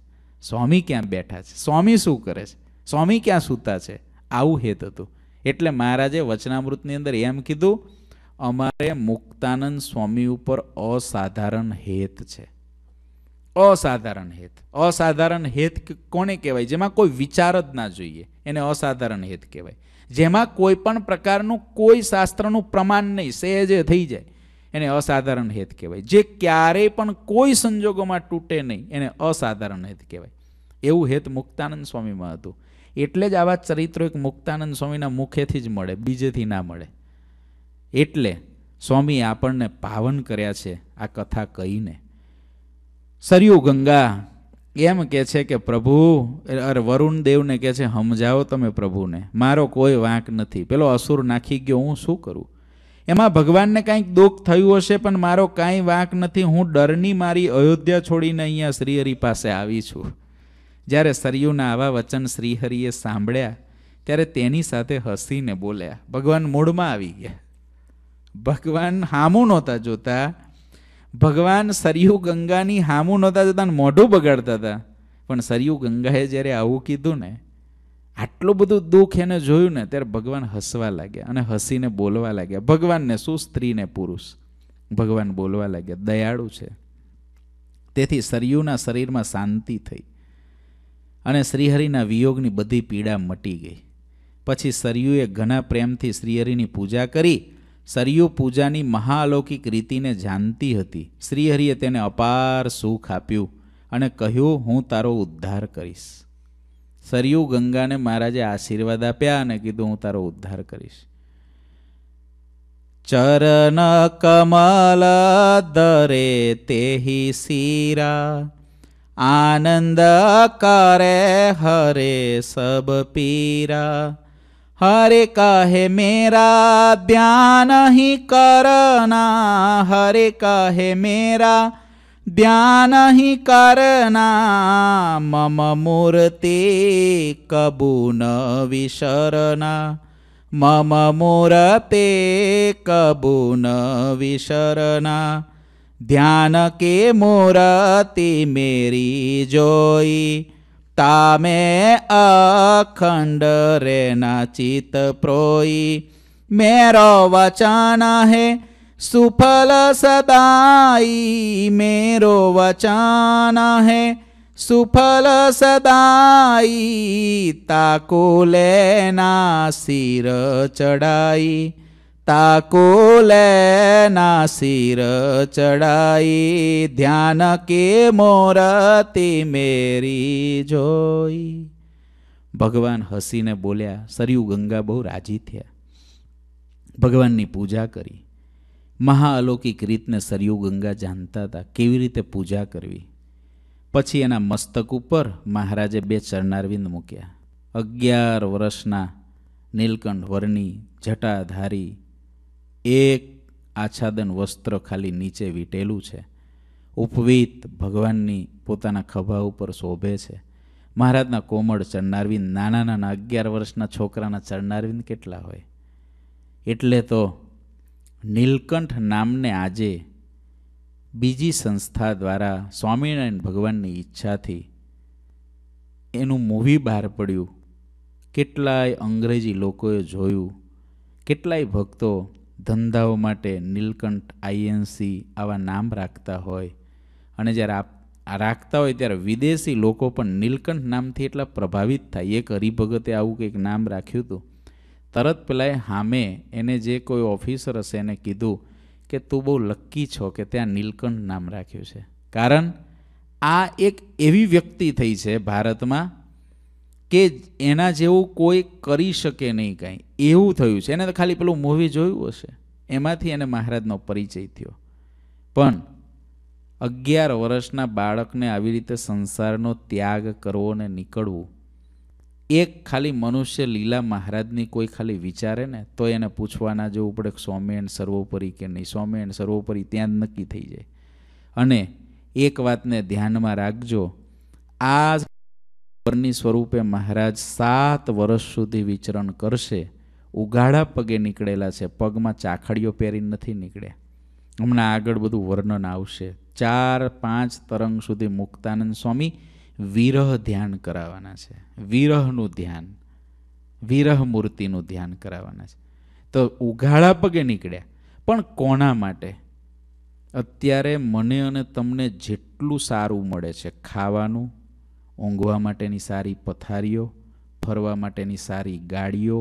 સ્વામી ક્યાં બેઠા છે સ્વામી શું કરે છે સ્વામી ક્યાં સૂતા છે આવું હેત હતું એટલે મહારાજે વચનામૃતની અંદર એમ કીધું અમારે મુક્તાનંદ સ્વામી ઉપર અસાધારણ હેત છે અસાધારણ હેત અસાધારણ હેત કોને કહેવાય જેમાં કોઈ વિચાર જ ના જોઈએ એને અસાધારણ હેત કહેવાય જેમાં કોઈ પણ પ્રકારનું કોઈ શાસ્ત્રનું પ્રમાણ નહીં સહેજે થઈ જાય એને અસાધારણ હેત કહેવાય જે ક્યારેય પણ કોઈ સંજોગોમાં તૂટે નહીં એને અસાધારણ હેત કહેવાય એવું હેત મુક્તાનંદ સ્વામીમાં હતું એટલે જ આવા ચરિત્રો એક મુક્તાનંદ સ્વામીના મુખેથી જ મળે બીજેથી ના મળે એટલે સ્વામી આપણને પાવન કર્યા છે આ કથા કહીને સરયુ ગંગા એમ કે છે કે પ્રભુ અરે વરુણ દેવને કહે છે સમજાવો તમે પ્રભુને મારો કોઈ વાંક નથી પેલો અસુર નાખી ગયો હું શું કરું એમાં ભગવાનને કાંઈક દુઃખ થયું હશે પણ મારો કાંઈ વાંક નથી હું ડરની મારી અયોધ્યા છોડીને અહીંયા શ્રીહરિ પાસે આવી છું જ્યારે સરયુના આવા વચન શ્રીહરિએ સાંભળ્યા ત્યારે તેની સાથે હસીને બોલ્યા ભગવાન મૂળમાં આવી ગયા ભગવાન હામું નહોતા જોતા ભગવાન સરયુ ગંગાની હામું નહોતા જતા મોઢું બગાડતા હતા પણ સરયુ ગંગાએ જ્યારે આવું કીધું ને આટલું બધું દુઃખ એને જોયું ને ત્યારે ભગવાન હસવા લાગ્યા અને હસીને બોલવા લાગ્યા ભગવાનને શું સ્ત્રીને પુરુષ ભગવાન બોલવા લાગ્યા દયાળુ છે તેથી સરયુના શરીરમાં શાંતિ થઈ અને શ્રીહરિના વિયોગની બધી પીડા મટી ગઈ પછી સરયુએ ઘણા પ્રેમથી શ્રીહરિની પૂજા કરી સરયુ પૂજાની મહાઅલૌકિક રીતિને જાણતી હતી શ્રીહરિએ તેને અપાર સુખ આપ્યું અને કહ્યું હું તારો ઉદ્ધાર કરીશ સરયુ ગંગાને મહારાજે આશીર્વાદ આપ્યા અને કીધું હું તારો ઉદ્ધાર કરીશ ચરણ કમલ દરે તેહી શિરા આનંદ કરે હરે સબ પીરા हरे कहे मेरा ध्यान ही करना हरे कहे मेरा ध्यान ही करना मम मूर्ति कबू न विसरना मम मूर्ते कबू न विसरना ध्यान के मूर्ति मेरी जोई तामे अखंड रेना चित प्रोई मेरो वचन है सुफल सदाई मेरो वचन है सुफल सदाई ताको लेना सिर चढ़ाई તાકો લેના શિર ચડાઈ ધ્યાન કે મોરતી મેરી જોઈ ભગવાન હસીને બોલ્યા સરયુ ગંગા બહુ રાજી થયા ભગવાનની પૂજા કરી મહાઅલૌકિક રીતને સરયુ ગંગા જાણતા હતા કેવી રીતે પૂજા કરવી પછી એના મસ્તક ઉપર મહારાજે બે ચરણારવિંદ મૂક્યા અગિયાર વર્ષના નીલકંઠ વર્ણી જટાધારી એક આચ્છાદન વસ્ત્ર ખાલી નીચે વીટેલું છે ઉપવીત ભગવાનની પોતાના ખભા ઉપર શોભે છે મહારાજના કોમળ ચરનારવિંદ નાના નાના અગિયાર વર્ષના છોકરાના ચરનારવિંદ કેટલા હોય એટલે તો નીલકંઠ નામને આજે બીજી સંસ્થા દ્વારા સ્વામિનારાયણ ભગવાનની ઈચ્છાથી એનું મૂવી બહાર પડ્યું કેટલાય અંગ્રેજી લોકોએ જોયું કેટલાય ભક્તો ધંધાઓ માટે નીલકંઠ આઈએનસી આવા નામ રાખતા હોય અને જ્યારે આપ રાખતા હોય ત્યારે વિદેશી લોકો પણ નીલકંઠ નામથી એટલા પ્રભાવિત થાય એક હરિભગતે આવું કંઈક નામ રાખ્યું હતું તરત પેલાએ હામે એને જે કોઈ ઓફિસર હશે એને કીધું કે તું બહુ લક્કી છો કે ત્યાં નીલકંઠ નામ રાખ્યું છે કારણ આ એક એવી વ્યક્તિ થઈ છે ભારતમાં કે એના જેવું કોઈ કરી શકે નહીં કાંઈ એવું થયું છે એને તો ખાલી પેલું મૂવી જોયું હશે એમાંથી એને મહારાજનો પરિચય થયો પણ અગિયાર વર્ષના બાળકને આવી રીતે સંસારનો ત્યાગ કરવો ને નીકળવું એક ખાલી મનુષ્ય લીલા મહારાજની કોઈ ખાલી વિચારે ને તો એને પૂછવાના જવું પડે સ્વામી એન્ડ સર્વોપરી કે નહીં સ્વામી એન્ડ સર્વોપરી ત્યાં જ નક્કી થઈ જાય અને એક વાતને ધ્યાનમાં રાખજો આ ઉપરની સ્વરૂપે મહારાજ સાત વર્ષ સુધી વિચરણ કરશે ઉઘાડા પગે નીકળેલા છે પગમાં ચાખડીઓ પહેરી નથી નીકળ્યા હમણાં આગળ બધું વર્ણન આવશે ચાર પાંચ તરંગ સુધી મુક્તાનંદ સ્વામી વિરહ ધ્યાન કરાવવાના છે વિરહનું ધ્યાન વિરહ મૂર્તિનું ધ્યાન કરાવવાના છે તો ઉઘાડા પગે નીકળ્યા પણ કોના માટે અત્યારે મને અને તમને જેટલું સારું મળે છે ખાવાનું ઊંઘવા માટેની સારી પથારીઓ ફરવા માટેની સારી ગાડીઓ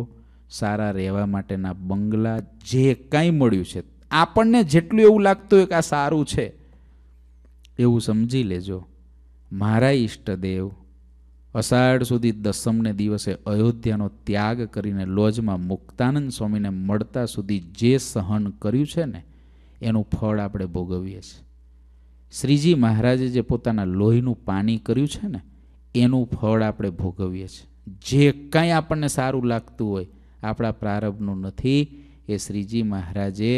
સારા રહેવા માટેના બંગલા જે કાંઈ મળ્યું છે આપણને જેટલું એવું લાગતું હોય કે આ સારું છે એવું સમજી લેજો મારા ઈષ્ટદેવ અષાઢ સુધી દસમને દિવસે અયોધ્યાનો ત્યાગ કરીને લોજમાં મુક્તાનંદ સ્વામીને મળતા સુધી જે સહન કર્યું છે ને એનું ફળ આપણે ભોગવીએ છીએ શ્રીજી મહારાજે જે પોતાના લોહીનું પાણી કર્યું છે ને એનું ફળ આપણે ભોગવીએ છીએ જે કાંઈ આપણને સારું લાગતું હોય આપણા પ્રારંભનું નથી એ શ્રીજી મહારાજે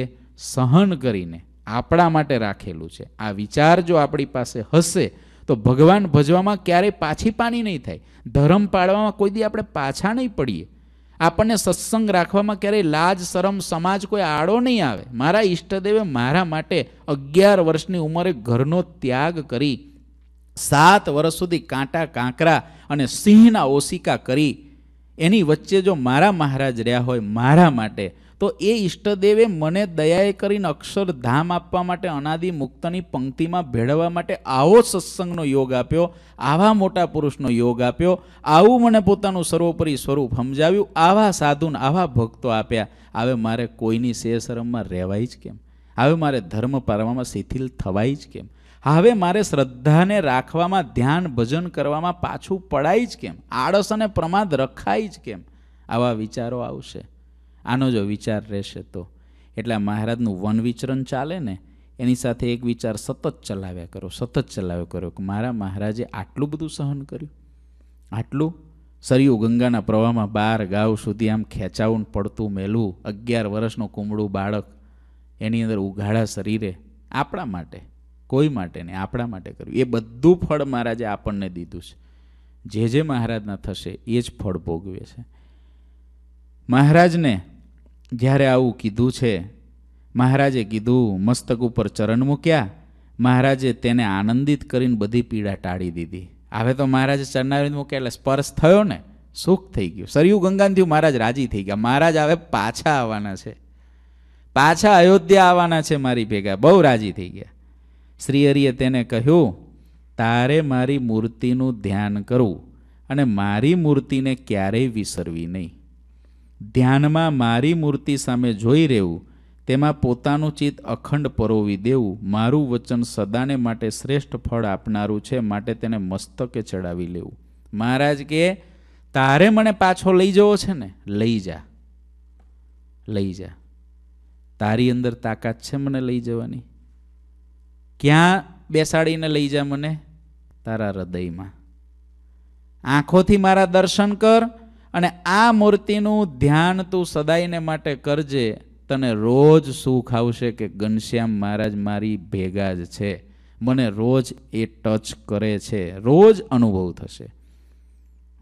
સહન કરીને આપણા માટે રાખેલું છે આ વિચાર જો આપણી પાસે હશે તો ભગવાન ભજવામાં ક્યારેય પાછી પાણી નહીં થાય ધર્મ પાળવામાં કોઈ દી આપણે પાછા નહીં પડીએ આપણને સત્સંગ રાખવામાં ક્યારેય લાજ શરમ સમાજ કોઈ આડો નહીં આવે મારા ઈષ્ટદેવે મારા માટે અગિયાર વર્ષની ઉંમરે ઘરનો ત્યાગ કરી સાત વર્ષ સુધી કાંટા કાંકરા અને સિંહના ઓશિકા કરી એની વચ્ચે જો મારા મહારાજ રહ્યા હોય મારા માટે તો એ ઈષ્ટદેવે મને દયાએ કરીને અક્ષરધામ આપવા માટે અનાદિ મુક્તની પંક્તિમાં ભેળવવા માટે આવો સત્સંગનો યોગ આપ્યો આવા મોટા પુરુષનો યોગ આપ્યો આવું મને પોતાનું સર્વોપરી સ્વરૂપ સમજાવ્યું આવા સાધુન આવા ભક્તો આપ્યા હવે મારે કોઈની શેષરમમાં રહેવાય જ કેમ હવે મારે ધર્મ પારવામાં શિથિલ થવાય જ કેમ હવે મારે શ્રદ્ધાને રાખવામાં ધ્યાન ભજન કરવામાં પાછું પડાય જ કેમ આળસ અને પ્રમાદ રખાય જ કેમ આવા વિચારો આવશે આનો જો વિચાર રહેશે તો એટલે મહારાજનું વન વિચરણ ચાલે ને એની સાથે એક વિચાર સતત ચલાવ્યા કરો સતત ચલાવ્યા કરો કે મારા મહારાજે આટલું બધું સહન કર્યું આટલું સરયુ ગંગાના પ્રવાહમાં બાર ગાવ સુધી આમ ખેંચાવું પડતું મેલું અગિયાર વર્ષનું કુમળું બાળક એની અંદર ઉઘાડા શરીરે આપણા માટે કોઈ માટે નહીં આપણા માટે કર્યું એ બધું ફળ મહારાજે આપણને દીધું છે જે જે મહારાજના થશે એ જ ફળ ભોગવે છે મહારાજને જ્યારે આવું કીધું છે મહારાજે કીધું મસ્તક ઉપર ચરણ મૂક્યા મહારાજે તેને આનંદિત કરીને બધી પીડા ટાળી દીધી હવે તો મહારાજે ચરણારી મૂક્યા એટલે સ્પર્શ થયો ને સુખ થઈ ગયું સરયુ ગંગાનથી મહારાજ રાજી થઈ ગયા મહારાજ હવે પાછા આવવાના છે પાછા અયોધ્યા આવવાના છે મારી ભેગા બહુ રાજી થઈ ગયા શ્રીહરિએ તેને કહ્યું તારે મારી મૂર્તિનું ધ્યાન કરવું અને મારી મૂર્તિને ક્યારેય વિસરવી નહીં ધ્યાનમાં મારી મૂર્તિ સામે જોઈ રહેવું તેમાં પોતાનું ચિત્ત અખંડ પરોવી દેવું મારું વચન સદાને માટે શ્રેષ્ઠ ફળ આપનારું છે માટે તેને મસ્તકે ચડાવી લેવું મહારાજ કે તારે મને પાછો લઈ જવો છે ને લઈ જા લઈ જા તારી અંદર તાકાત છે મને લઈ જવાની ક્યાં બેસાડીને લઈ જા મને તારા હૃદયમાં આંખોથી મારા દર્શન કર અને આ મૂર્તિનું ધ્યાન તું સદાયને માટે કરજે તને રોજ સુખ આવશે કે ઘનશ્યામ મહારાજ મારી ભેગા જ છે મને રોજ એ ટચ કરે છે રોજ અનુભવ થશે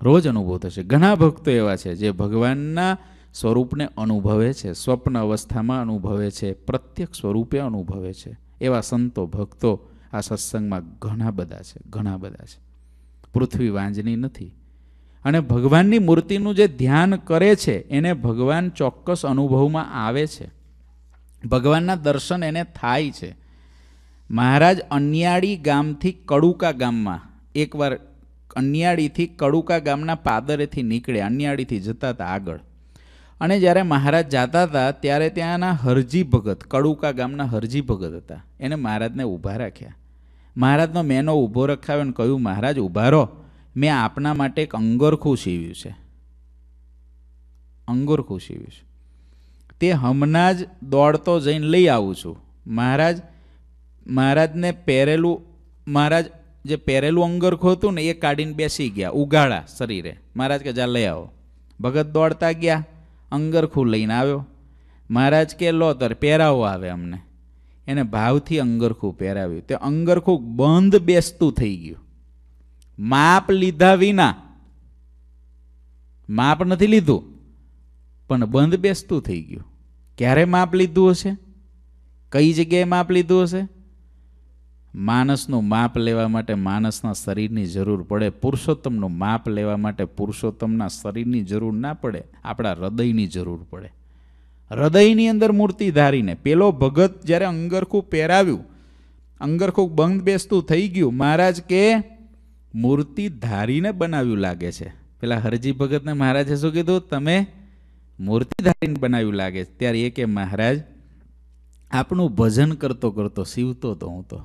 રોજ અનુભવ થશે ઘણા ભક્તો એવા છે જે ભગવાનના સ્વરૂપને અનુભવે છે સ્વપ્ન અવસ્થામાં અનુભવે છે પ્રત્યક્ષ સ્વરૂપે અનુભવે છે એવા સંતો ભક્તો આ સત્સંગમાં ઘણા બધા છે ઘણા બધા છે પૃથ્વી વાંજની નથી અને ભગવાનની મૂર્તિનું જે ધ્યાન કરે છે એને ભગવાન ચોક્કસ અનુભવમાં આવે છે ભગવાનના દર્શન એને થાય છે મહારાજ અન્યાળી ગામથી કડુકા ગામમાં એકવાર અન્યાળીથી કડુકા ગામના પાદરેથી નીકળ્યા અન્યાળીથી જતા હતા આગળ અને જ્યારે મહારાજ જતા હતા ત્યારે ત્યાંના હરજી ભગત કડુકા ગામના હરજી ભગત હતા એને મહારાજને ઊભા રાખ્યા મહારાજનો મેનો ઊભો રખાવ્યો અને કહ્યું મહારાજ ઊભા રહો મેં આપના માટે એક અંગરખું સીવ્યું છે અંગુરખું સીવ્યું છે તે હમણાં જ દોડતો જઈને લઈ આવું છું મહારાજ મહારાજને પહેરેલું મહારાજ જે પહેરેલું અંગરખું હતું ને એ કાઢીને બેસી ગયા ઉગાડા શરીરે મહારાજ કે જા લઈ આવો ભગત દોડતા ગયા અંગરખું લઈને આવ્યો મહારાજ કે લો તર પહેરાવો આવે અમને એને ભાવથી અંગરખું પહેરાવ્યું તે અંગરખું બંધ બેસતું થઈ ગયું માપ લીધા વિના માપ નથી લીધું પણ બંધ બેસતું થઈ ગયું ક્યારે માપ લીધું હશે કઈ જગ્યાએ માપ લીધું હશે માણસનું માપ લેવા માટે માણસના શરીરની જરૂર પડે પુરુષોત્તમનું માપ લેવા માટે પુરુષોત્તમના શરીરની જરૂર ના પડે આપણા હૃદયની જરૂર પડે હૃદયની અંદર મૂર્તિ ધારીને પેલો ભગત જ્યારે અંગરખું પહેરાવ્યું અંગરખું બંધ બેસતું થઈ ગયું મહારાજ કે મૂર્તિ ધારીને બનાવ્યું લાગે છે પેલા હરજી ભગતને મહારાજે શું કીધું તમે મૂર્તિ ધારીને બનાવ્યું લાગે છે ત્યારે એ કે મહારાજ આપણું ભજન કરતો કરતો સીવતો હતો હું તો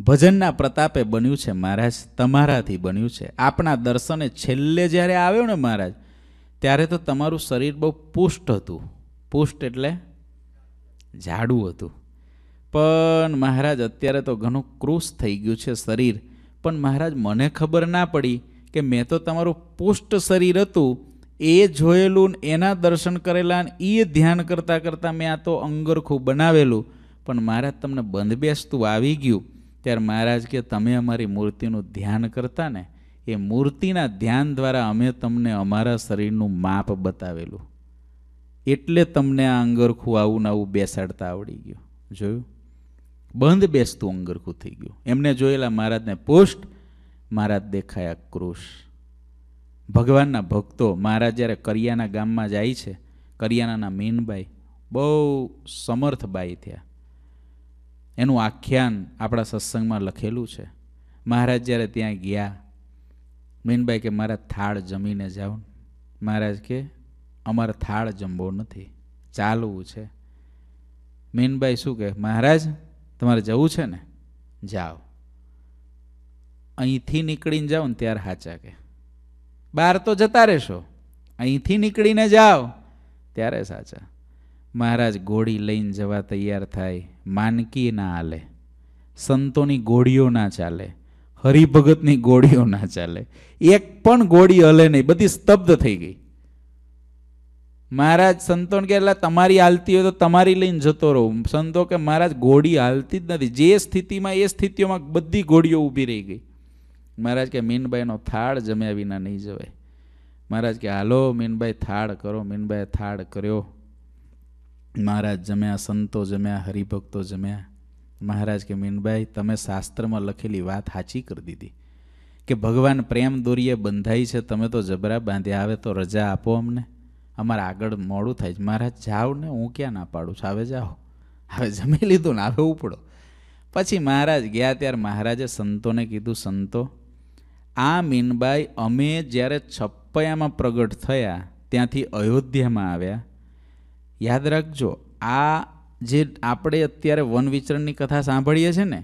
ભજનના પ્રતાપે બન્યું છે મહારાજ તમારાથી બન્યું છે આપણા દર્શને છેલ્લે જ્યારે આવ્યો ને મહારાજ ત્યારે તો તમારું શરીર બહુ પુષ્ટ હતું પુષ્ટ એટલે જાડું હતું પણ મહારાજ અત્યારે તો ઘણું ક્રુશ થઈ ગયું છે શરીર પણ મહારાજ મને ખબર ના પડી કે મેં તો તમારું પુષ્ટ શરીર હતું એ જોયેલું ને એના દર્શન કરેલા ને એ ધ્યાન કરતાં કરતાં મેં આ તો અંગરખું બનાવેલું પણ મહારાજ તમને બંધબેસતું આવી ગયું ત્યારે મહારાજ કે તમે અમારી મૂર્તિનું ધ્યાન કરતા ને એ મૂર્તિના ધ્યાન દ્વારા અમે તમને અમારા શરીરનું માપ બતાવેલું એટલે તમને આ અંગરખું આવું ને આવું બેસાડતા આવડી ગયું જોયું બંધ બેસતું અંગરખું થઈ ગયું એમને જોયેલા મહારાજને પોસ્ટ મહારાજ દેખાયા ક્રોશ ભગવાનના ભક્તો મહારાજ જ્યારે કરિયાના ગામમાં જાય છે કરિયાનાના મીનબાઈ બહુ સમર્થ બાઈ થયા એનું આખ્યાન આપણા સત્સંગમાં લખેલું છે મહારાજ જ્યારે ત્યાં ગયા મીનભાઈ કે મારા થાળ જમીને જાઓ મહારાજ કે અમારે થાળ જમવો નથી ચાલવું છે મીનભાઈ શું કહે મહારાજ તમારે જવું છે ને જાઓ અહીંથી નીકળીને જાઓ ને ત્યારે સાચા કે બહાર તો જતા રહેશો અહીંથી નીકળીને જાઓ ત્યારે સાચા મહારાજ ગોળી લઈને જવા તૈયાર થાય માનકી ના હાલે સંતોની ગોળીઓ ના ચાલે હરિભગતની ગોળીઓ ના ચાલે એક પણ ગોળી હલે નહીં બધી સ્તબ્ધ થઈ ગઈ મહારાજ સંતોને કે એટલે તમારી હાલતી હોય તો તમારી લઈને જતો રહું સંતો કે મહારાજ ગોળી હાલતી જ નથી જે સ્થિતિમાં એ સ્થિતિઓમાં બધી ગોળીઓ ઊભી રહી ગઈ મહારાજ કે મીનબાઈનો થાળ જમ્યા વિના નહીં જવાય મહારાજ કે હાલો મીનબાઈ થાળ કરો મીનબાઈ થાળ કર્યો મહારાજ જમ્યા સંતો જમ્યા હરિભક્તો જમ્યા મહારાજ કે મીનભાઈ તમે શાસ્ત્રમાં લખેલી વાત સાચી કરી દીધી કે ભગવાન પ્રેમ દોરીએ બંધાઈ છે તમે તો જબરા બાંધ્યા આવે તો રજા આપો અમને અમારે આગળ મોડું થાય છે મહારાજ જાઓ ને હું ક્યાં ના પાડું છું હવે જાઓ હવે જમી લીધું ને હવે ઉપડો પછી મહારાજ ગયા ત્યારે મહારાજે સંતોને કીધું સંતો આ મીનબાઈ અમે જ્યારે છપ્પયામાં પ્રગટ થયા ત્યાંથી અયોધ્યામાં આવ્યા યાદ રાખજો આ જે આપણે અત્યારે વન વિચરણની કથા સાંભળીએ છે ને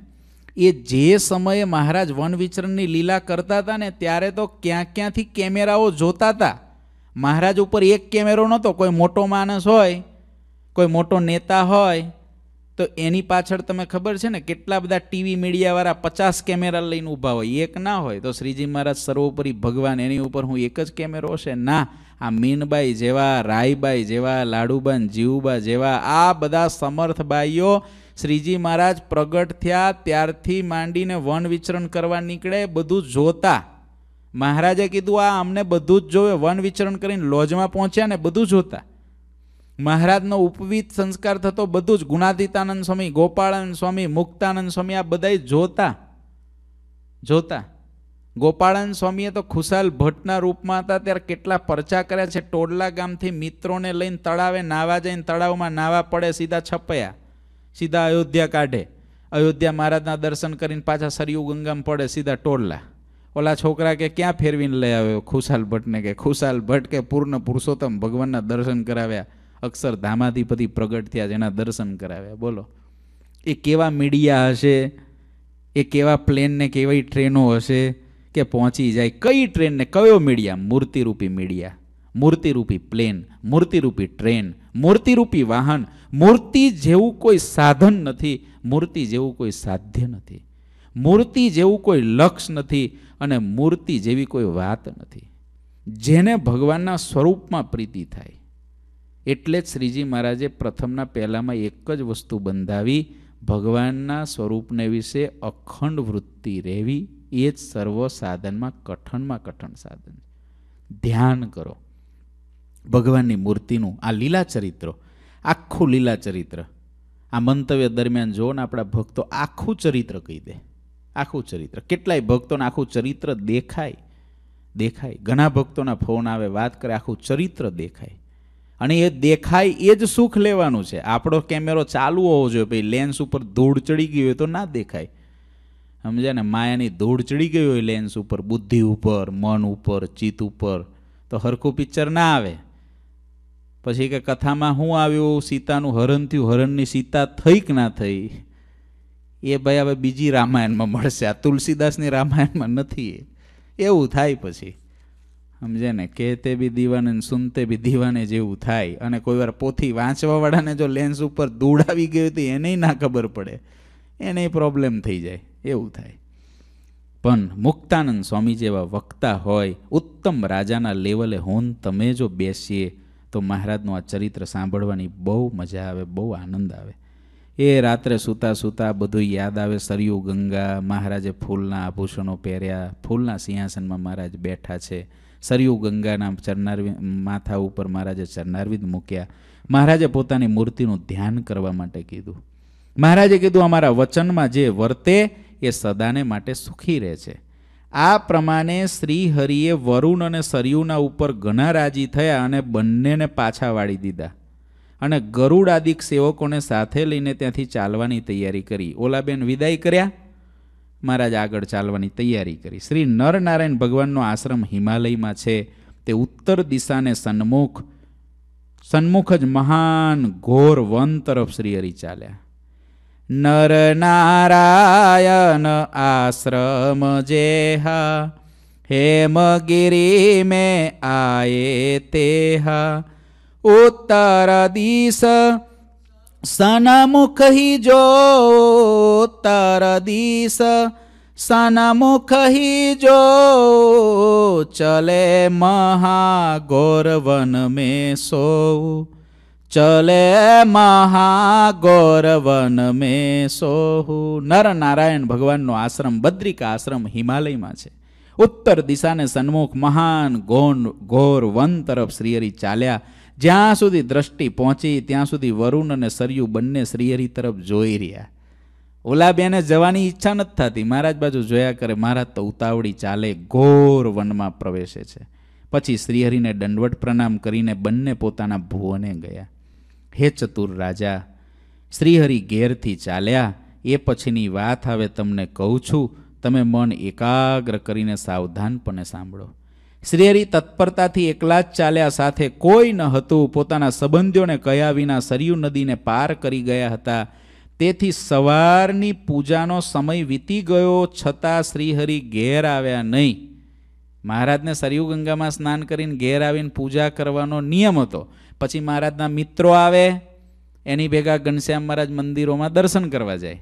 એ જે સમયે મહારાજ વન વિચરણની લીલા કરતા હતા ને ત્યારે તો ક્યાં ક્યાંથી કેમેરાઓ જોતા હતા મહારાજ ઉપર એક કેમેરો નહોતો કોઈ મોટો માણસ હોય કોઈ મોટો નેતા હોય તો એની પાછળ તમે ખબર છે ને કેટલા બધા ટીવી મીડિયાવાળા પચાસ કેમેરા લઈને ઊભા હોય એક ના હોય તો શ્રીજી મહારાજ સર્વોપરી ભગવાન એની ઉપર હું એક જ કેમેરો હશે ના આ મીનબાઈ જેવા રાયબાઈ જેવા લાડુબન જીવુબા જેવા આ બધા સમર્થ બાઈઓ શ્રીજી મહારાજ પ્રગટ થયા ત્યારથી માંડીને વન વિચરણ કરવા નીકળે બધું જોતા મહારાજે કીધું આ અમને બધું જ જોવે વન વિચરણ કરીને લોજમાં પહોંચ્યા ને બધું જોતા મહારાજનો ઉપવીત સંસ્કાર થતો બધું જ ગુણાતીતાનંદ સ્વામી ગોપાળાનંદ સ્વામી મુક્તાનંદ સ્વામી આ બધા જોતા જોતા ગોપાળન સ્વામીએ તો ખુશાલ ભટ્ટના રૂપમાં હતા ત્યારે કેટલા પરચા કર્યા છે ટોડલા ગામથી મિત્રોને લઈને તળાવે નાવા જઈને તળાવમાં નાવા પડે સીધા છપયા સીધા અયોધ્યા કાઢે અયોધ્યા મહારાજના દર્શન કરીને પાછા સરયુ ગંગામાં પડે સીધા ટોડલા ઓલા છોકરા કે ક્યાં ફેરવીને લઈ આવ્યો ખુશાલ ભટ્ટને કે ખુશાલ ભટ્ટ કે પૂર્ણ પુરુષોત્તમ ભગવાનના દર્શન કરાવ્યા અક્ષર ધામાધિપતિ પ્રગટ થયા જેના દર્શન કરાવ્યા બોલો એ કેવા મીડિયા હશે એ કેવા પ્લેનને કેવી ટ્રેનો હશે કે પહોંચી જાય કઈ ટ્રેનને કયો મીડિયા મૂર્તિરૂપી મીડિયા મૂર્તિરૂપી પ્લેન મૂર્તિરૂપી ટ્રેન મૂર્તિરૂપી વાહન મૂર્તિ જેવું કોઈ સાધન નથી મૂર્તિ જેવું કોઈ સાધ્ય નથી મૂર્તિ જેવું કોઈ લક્ષ નથી અને મૂર્તિ જેવી કોઈ વાત નથી જેને ભગવાનના સ્વરૂપમાં પ્રીતિ થાય એટલે જ શ્રીજી મહારાજે પ્રથમના પહેલામાં એક જ વસ્તુ બંધાવી ભગવાનના સ્વરૂપને વિશે અખંડ વૃત્તિ રહેવી એ જ સર્વ સાધનમાં કઠણમાં કઠણ સાધન છે ધ્યાન કરો ભગવાનની મૂર્તિનું આ લીલા ચરિત્ર આખું લીલા ચરિત્ર આ મંતવ્ય દરમિયાન જો ને આપણા ભક્તો આખું ચરિત્ર કહી દે આખું ચરિત્ર કેટલાય ભક્તોને આખું ચરિત્ર દેખાય દેખાય ઘણા ભક્તોના ફોન આવે વાત કરે આખું ચરિત્ર દેખાય અને એ દેખાય એ જ સુખ લેવાનું છે આપણો કેમેરો ચાલુ હોવો જોઈએ ભાઈ લેન્સ ઉપર ધૂળ ચડી ગઈ હોય તો ના દેખાય સમજે ને માયાની ધૂળ ચડી ગઈ હોય લેન્સ ઉપર બુદ્ધિ ઉપર મન ઉપર ચિત્ત ઉપર તો હરખું પિક્ચર ના આવે પછી કે કથામાં હું આવ્યું સીતાનું હરણ થયું હરણની સીતા થઈ કે ના થઈ એ ભાઈ હવે બીજી રામાયણમાં મળશે આ તુલસીદાસની રામાયણમાં નથી એવું થાય પછી સમજે ને કહેતે બી દીવાને સુનતે બી દીવાને જેવું થાય અને કોઈ વાર પોથી વાંચવાવાળાને જો લેન્સ ઉપર ધૂળ આવી ગઈ તો એને ના ખબર પડે એને પ્રોબ્લેમ થઈ જાય એવું થાય પણ મુક્તાનંદ સ્વામી જેવા વક્તા હોય ઉત્તમ રાજાના લેવલે હોન તમે જો બેસીએ તો મહારાજનું આ ચરિત્ર સાંભળવાની બહુ મજા આવે બહુ આનંદ આવે એ રાત્રે સૂતા સૂતા બધું યાદ આવે સરયુ ગંગા મહારાજે ફૂલના આભૂષણો પહેર્યા ફૂલના સિંહાસનમાં મહારાજ બેઠા છે સરયુ ગંગાના ચરનારવી માથા ઉપર મહારાજે ચરનારવિંદ મૂક્યા મહારાજે પોતાની મૂર્તિનું ધ્યાન કરવા માટે કીધું મહારાજે કીધું અમારા વચનમાં જે વર્તે એ સદાને માટે સુખી રહે છે આ પ્રમાણે શ્રીહરિએ વરુણ અને સરયુના ઉપર ઘણા રાજી થયા અને બંનેને પાછા વાળી દીધા અને ગરુડ આદિક સેવકોને સાથે લઈને ત્યાંથી ચાલવાની તૈયારી કરી ઓલાબેન વિદાય કર્યા મહારાજ આગળ ચાલવાની તૈયારી કરી શ્રી નરનારાયણ ભગવાનનો આશ્રમ હિમાલયમાં છે તે ઉત્તર દિશાને સન્મુખ સન્મુખ જ મહાન ઘોર વન તરફ શ્રીહરિ ચાલ્યા નરનારાયણ આશ્રમ જેહા હેમગીરી મે આયે તેહા ઉત્તર દિશ સનમુખ હિ જો ઉત્તર દિશ સનમુખ હિ જો ચલે મહાગોરવન મે સોઉ ચલે મહાગૌરવન મે સોહુ નર નારાયણ ભગવાનનો આશ્રમ બદ્રિકા આશ્રમ હિમાલયમાં છે ઉત્તર દિશાને સન્મુખ મહાન ગોન ગોર વન તરફ શ્રીહરિ ચાલ્યા જ્યાં સુધી દ્રષ્ટિ પહોંચી ત્યાં સુધી વરુણ અને સરયુ બંને શ્રીહરિ તરફ જોઈ રહ્યા ઓલા બેને જવાની ઈચ્છા નથી થતી મહારાજ બાજુ જોયા કરે મહારાજ તો ઉતાવળી ચાલે ગોર વનમાં પ્રવેશે છે પછી શ્રીહરિને દંડવટ પ્રણામ કરીને બંને પોતાના ભુવને ગયા હે ચતુર રાજા શ્રીહરિ ઘેરથી ચાલ્યા એ પછીની વાત હવે તમને કહું છું તમે મન એકાગ્ર કરીને સાવધાનપણે સાંભળો શ્રીહરિ તત્પરતાથી એકલા જ ચાલ્યા સાથે કોઈ ન હતું પોતાના સંબંધીઓને કયા વિના સરયુ નદીને પાર કરી ગયા હતા તેથી સવારની પૂજાનો સમય વીતી ગયો છતાં શ્રીહરિ ઘેર આવ્યા નહીં મહારાજને સરયુ ગંગામાં સ્નાન કરીને ઘેર આવીને પૂજા કરવાનો નિયમ હતો પછી મહારાજના મિત્રો આવે એની ભેગા ઘનશ્યામ મહારાજ મંદિરોમાં દર્શન કરવા જાય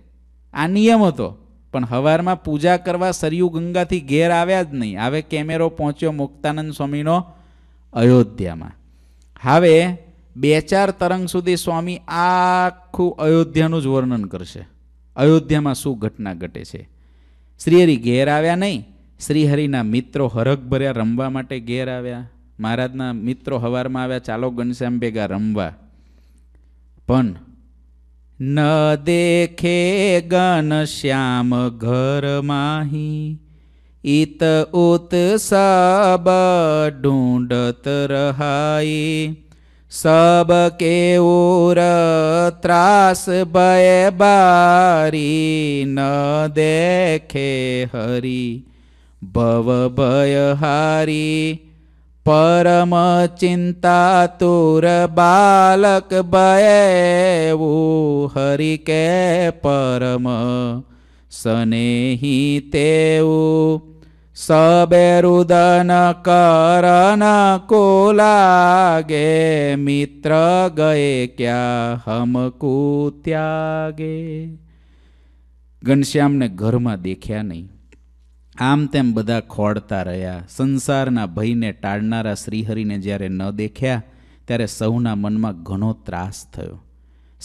આ નિયમ હતો પણ હવારમાં પૂજા કરવા સરયુ ગંગાથી ઘેર આવ્યા જ નહીં હવે કેમેરો પહોંચ્યો મુક્તાનંદ સ્વામીનો અયોધ્યામાં હવે બે ચાર તરંગ સુધી સ્વામી આખું અયોધ્યાનું જ વર્ણન કરશે અયોધ્યામાં શું ઘટના ઘટે છે શ્રીહરિ ઘેર આવ્યા નહીં શ્રીહરિના મિત્રો હરખભર્યા રમવા માટે ઘેર આવ્યા મહારાજના મિત્રો હવારમાં આવ્યા ચાલો ઘનશ્યામ ભેગા રમવા પણ ન દેખે ઘનશ્યામ ઘર માહી इत उत सब ढूंढत रहाई सब के ત્રાસ ભય भय ન દેખે હરી ભવ ભય હારી પરમ ચિંતા તુર બાલક ભયવું હરિ કે પરમ સ્નેહી તેવું સબેરુદન કરન કોલાગે મિત્ર ગયે ક્યાં હમકુ ત્યાગે ઘનશ્યામને ઘરમાં દેખ્યા નહીં આમ તેમ બધા ખોડતા રહ્યા સંસારના ભયને ટાળનારા શ્રીહરિને જ્યારે ન દેખ્યા ત્યારે સૌના મનમાં ઘણો ત્રાસ થયો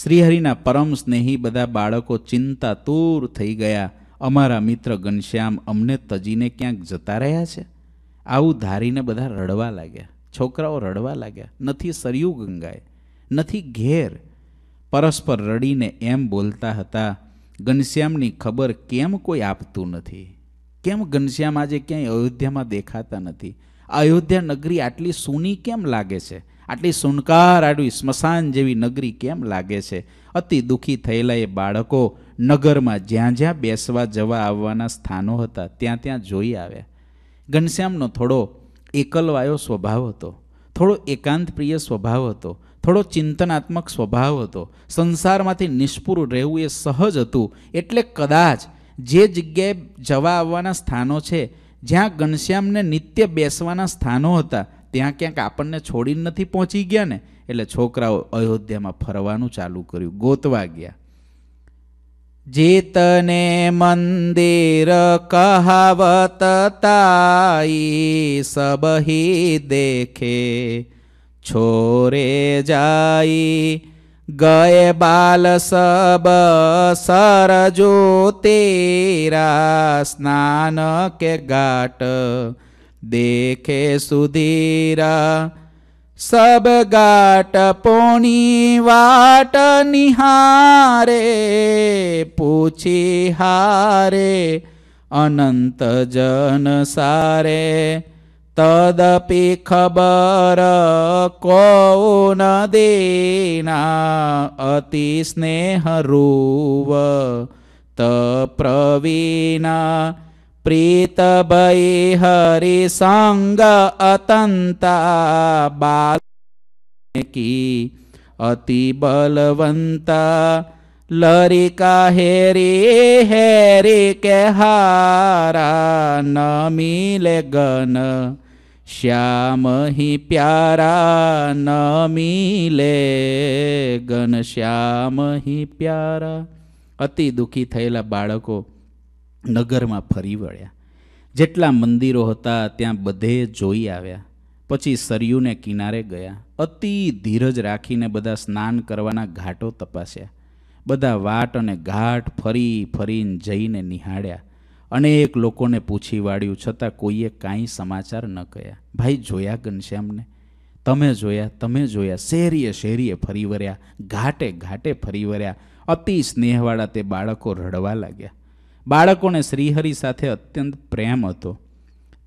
શ્રીહરિના પરમ સ્નેહી બધા બાળકો ચિંતાતુર થઈ ગયા અમારા મિત્ર ઘનશ્યામ અમને તજીને ક્યાંક જતા રહ્યા છે આવું ધારીને બધા રડવા લાગ્યા છોકરાઓ રડવા લાગ્યા નથી સરયું ગંગાએ નથી ઘેર પરસ્પર રડીને એમ બોલતા હતા ઘનશ્યામની ખબર કેમ કોઈ આપતું નથી કેમ ઘનશ્યામ આજે ક્યાંય અયોધ્યામાં દેખાતા નથી અયોધ્યા નગરી આટલી સૂની કેમ લાગે છે આટલી સુનકાર આડવી સ્મશાન જેવી નગરી કેમ લાગે છે અતિ દુઃખી થયેલા એ બાળકો નગરમાં જ્યાં જ્યાં બેસવા જવા આવવાના સ્થાનો હતા ત્યાં ત્યાં જોઈ આવ્યા ઘનશ્યામનો થોડો એકલવાયો સ્વભાવ હતો થોડો એકાંતપ્રિય સ્વભાવ હતો થોડો ચિંતનાત્મક સ્વભાવ હતો સંસારમાંથી નિષ્ફુર રહેવું એ સહજ હતું એટલે કદાચ જે જગ્યાએ જવા આવવાના સ્થાનો છે જ્યાં ઘનશ્યામને નિત્ય બેસવાના સ્થાનો હતા ત્યાં ક્યાંક આપણને છોડીને નથી પહોંચી ગયા ને એટલે છોકરાઓ અયોધ્યામાં ફરવાનું ચાલુ કર્યું ગોતવા ગયા જેતને મંદિર કહાવત તાઈ સબહી દેખે છોરે જાય गए बाल सब सरजो तेरा स्नान के घाट देखे सुधीरा सब गाट पोणी वाट निहारे पूछी हारे अनंत जन सारे तदपि खबर कौ न देना अति स्नेहरु त प्रवीण हरिसङ्ग अतन्ता बालकी अति લરિકા હેરી હેરી કે હારા ન મિલે ગન શ્યામ હિ પ્યારા ન મિલે ગન શ્યામ હિ પ્યારા અતિ દુઃખી થયેલા બાળકો નગરમાં ફરી વળ્યા જેટલા મંદિરો હતા ત્યાં બધે જોઈ આવ્યા પછી સરયુને કિનારે ગયા અતિ ધીરજ રાખીને બધા સ્નાન કરવાના ઘાટો તપાસ્યા બધા વાટ અને ઘાટ ફરી ફરીને જઈને નિહાળ્યા અનેક લોકોને પૂછી વાળ્યું છતાં કોઈએ કાંઈ સમાચાર ન કહ્યા ભાઈ જોયા ઘનશ્યામને તમે જોયા તમે જોયા શેરીએ શેરીએ ફરી વળ્યા ઘાટે ઘાટે ફરી વર્યા અતિ સ્નેહવાળા તે બાળકો રડવા લાગ્યા બાળકોને શ્રીહરિ સાથે અત્યંત પ્રેમ હતો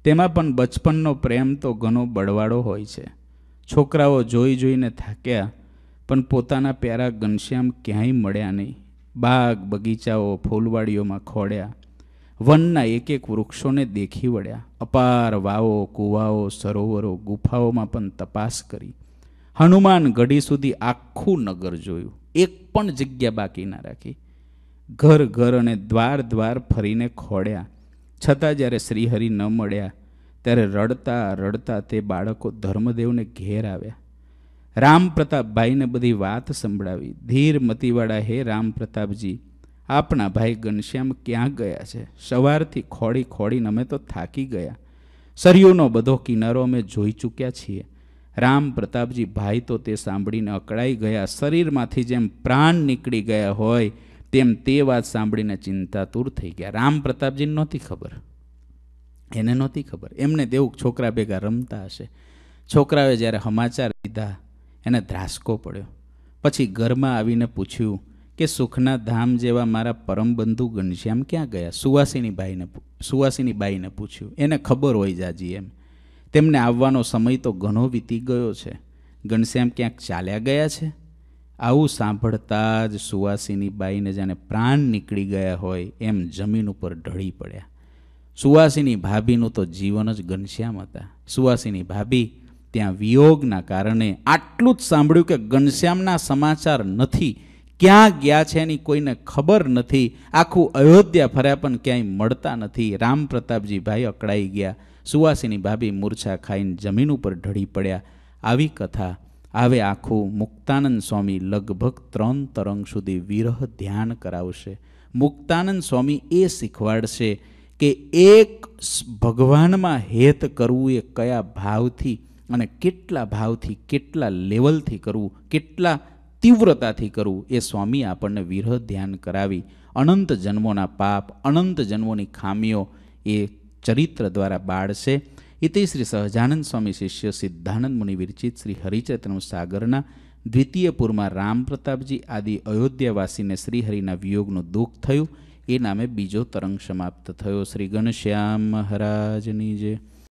તેમાં પણ બચપનનો પ્રેમ તો ઘણો બળવાળો હોય છે છોકરાઓ જોઈ જોઈને થાક્યા પણ પોતાના પ્યારા ઘનશ્યામ ક્યાંય મળ્યા નહીં બાગ બગીચાઓ ફૂલવાડીઓમાં ખોડ્યા વનના એક એક વૃક્ષોને દેખી વળ્યા અપાર વાવો કૂવાઓ સરોવરો ગુફાઓમાં પણ તપાસ કરી હનુમાન ઘડી સુધી આખું નગર જોયું એક પણ જગ્યા બાકી ના રાખી ઘર ઘર અને દ્વાર દ્વાર ફરીને ખોડ્યા છતાં જ્યારે શ્રીહરિ ન મળ્યા ત્યારે રડતા રડતા તે બાળકો ધર્મદેવને ઘેર આવ્યા રામ પ્રતાપભાઈને બધી વાત સંભળાવી ધીર મતીવાળા હે રામ પ્રતાપજી આપણા ભાઈ ઘનશ્યામ ક્યાં ગયા છે સવારથી ખોડી ખોડીને અમે તો થાકી ગયા સરિયોનો બધો કિનારો અમે જોઈ ચૂક્યા છીએ રામ પ્રતાપજી ભાઈ તો તે સાંભળીને અકળાઈ ગયા શરીરમાંથી જેમ પ્રાણ નીકળી ગયા હોય તેમ તે વાત સાંભળીને ચિંતાતુર થઈ ગયા રામ પ્રતાપજીને નહોતી ખબર એને નહોતી ખબર એમને તેવું છોકરા ભેગા રમતા હશે છોકરાએ જ્યારે સમાચાર લીધા એને ધ્રાસકો પડ્યો પછી ઘરમાં આવીને પૂછ્યું કે સુખના ધામ જેવા મારા પરમ બંધુ ઘનશ્યામ ક્યાં ગયા સુવાસીની બાઈને સુવાસીની બાઈને પૂછ્યું એને ખબર હોય જાજી એમ તેમને આવવાનો સમય તો ઘણો વીતી ગયો છે ઘનશ્યામ ક્યાંક ચાલ્યા ગયા છે આવું સાંભળતા જ સુવાસીની બાઈને જાણે પ્રાણ નીકળી ગયા હોય એમ જમીન ઉપર ઢળી પડ્યા સુવાસીની ભાભીનું તો જીવન જ ઘનશ્યામ હતા સુવાસીની ભાભી ત્યાં વિયોગના કારણે આટલું જ સાંભળ્યું કે ઘનશ્યામના સમાચાર નથી ક્યાં ગયા છે એની કોઈને ખબર નથી આખું અયોધ્યા ફર્યા પણ ક્યાંય મળતા નથી રામ પ્રતાપજીભાઈ અકળાઈ ગયા સુવાસીની ભાભી મૂર્છા ખાઈને જમીન ઉપર ઢળી પડ્યા આવી કથા આવે આખું મુક્તાનંદ સ્વામી લગભગ ત્રણ તરંગ સુધી વિરહ ધ્યાન કરાવશે મુક્તાનંદ સ્વામી એ શીખવાડશે કે એક ભગવાનમાં હેત કરવું એ કયા ભાવથી અને કેટલા ભાવથી કેટલા લેવલથી કરવું કેટલા તીવ્રતાથી કરવું એ સ્વામી આપણને વિરહ ધ્યાન કરાવી અનંત જન્મોના પાપ અનંત જન્મોની ખામીઓ એ ચરિત્ર દ્વારા બાળશે ઇતિ શ્રી સહજાનંદ સ્વામી શિષ્ય સિદ્ધાનંદ મુનિ વિરચિત શ્રી હરિચૈતન સાગરના દ્વિતીયપુરમાં રામ પ્રતાપજી આદિ અયોધ્યાવાસીને શ્રીહરિના વિયોગનું દુઃખ થયું એ નામે બીજો તરંગ સમાપ્ત થયો શ્રી ગણશ્યામ મહારાજની જે